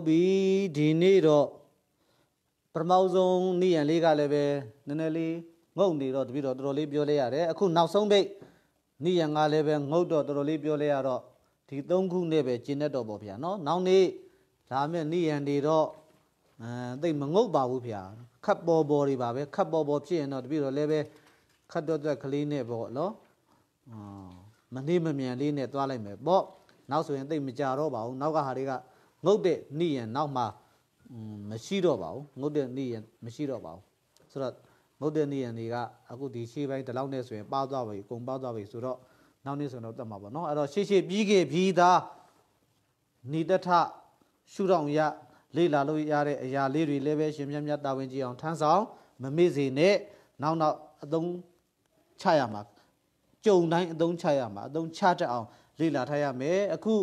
ပြီဒီနေ့တော့ပထမဆုံးနေ့ရန်လေးကလည်းပဲနည်းနည်းလေးငုတ်နေတော့တပည့်တော်တော်တော်လေးပြောလဲရတယ်အခုနောက်ဆုံးပိတ်နေ့ရန်ကလည်းပဲငုတ်တော့တော်တော်လေးပြောလဲရတော့ဒီ၃ခုနဲ့ပဲကျင့်တတ်တော့ပေါ့ဗျာနော်နောက်နေ့ဒါမဲ့နေ့ရန်တွေတော့အဲသိမငုတ်ပါဘူးဗျာခတ်ပေါ်ပေါ်တွေပါပဲခတ်ပေါ်ပေါ်ဖြစ်ရင်တော့တပည့်တော်လည်းပဲခတ်တော့တွက်ကလေးနဲ့ပေါ့နော်မနှေးမမြန်လေးနဲ့သွားလိုက်မယ်ပေါ့နောက်ဆိုရင်သိမကြတော့ပါဘူးနောက်ကဟာတွေကငုတ်တဲ့နေ့ရန်နောက်မှာမရှိတော့ပါဘူးငုတ်တဲ့နေ့ရန်မရှိတော့ပါဘူးဆိုတော့ငုတ်တဲ့နေ့ရန်တွေကအခုဒီရှေ့ပိုင်းဒီလောက်နဲ့ဆိုရင်ပါသွားပြီအကုန်ပါသွားပြီဆိုတော့နောက်နေ့ဆိုတော့တက်မှာပေါ့နော်အဲ့တော့ရှေ့ရှေ့ပြီးခဲ့ပြီးသားနေတထရှုထောင့်ရလေ့လာလို့ရတဲ့အရာလေးတွေလည်းပဲရှင်မြတ်မြတ်တာဝန်ကြီးအောင်ထမ်းဆောင်မမေ့စေနဲ့နောက်နောက်အသုံးချရမှာကြုံတိုင်းအသုံးချရမှာအသုံးချတတ်အောင်လေ့လာထားရမယ်အခု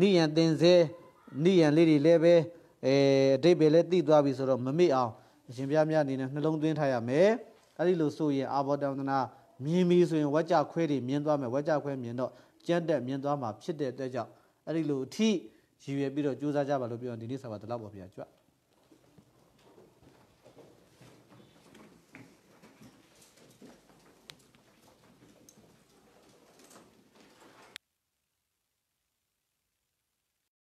နိယံတင်စေနိယံလေးတွေလည်းပဲအဲအတိတ်ပဲလည်းသိသွားပြီဆိုတော့မမေ့အောင်အရှင်ဘုရားမြတ်အနေနဲ့နှလုံးသွင်းထားရမယ်အဲ့ဒီလိုဆိုရင်အာဘောတန္တနာမြင်ပြီဆိုရင်ဝကြခွဲတွေမြင်သွားမယ်ဝကြခွဲမြင်တော့ကြမ်းတက်မြင်သွားမှာဖြစ်တဲ့အတွက်ကြောင့်အဲ့ဒီလိုအထိရည်ရွယ်ပြီးတော့စူးစမ်းကြပါလို့ပြောရင်ဒီနေ့ဆရာပါတလောက်ပါဗျာကြွ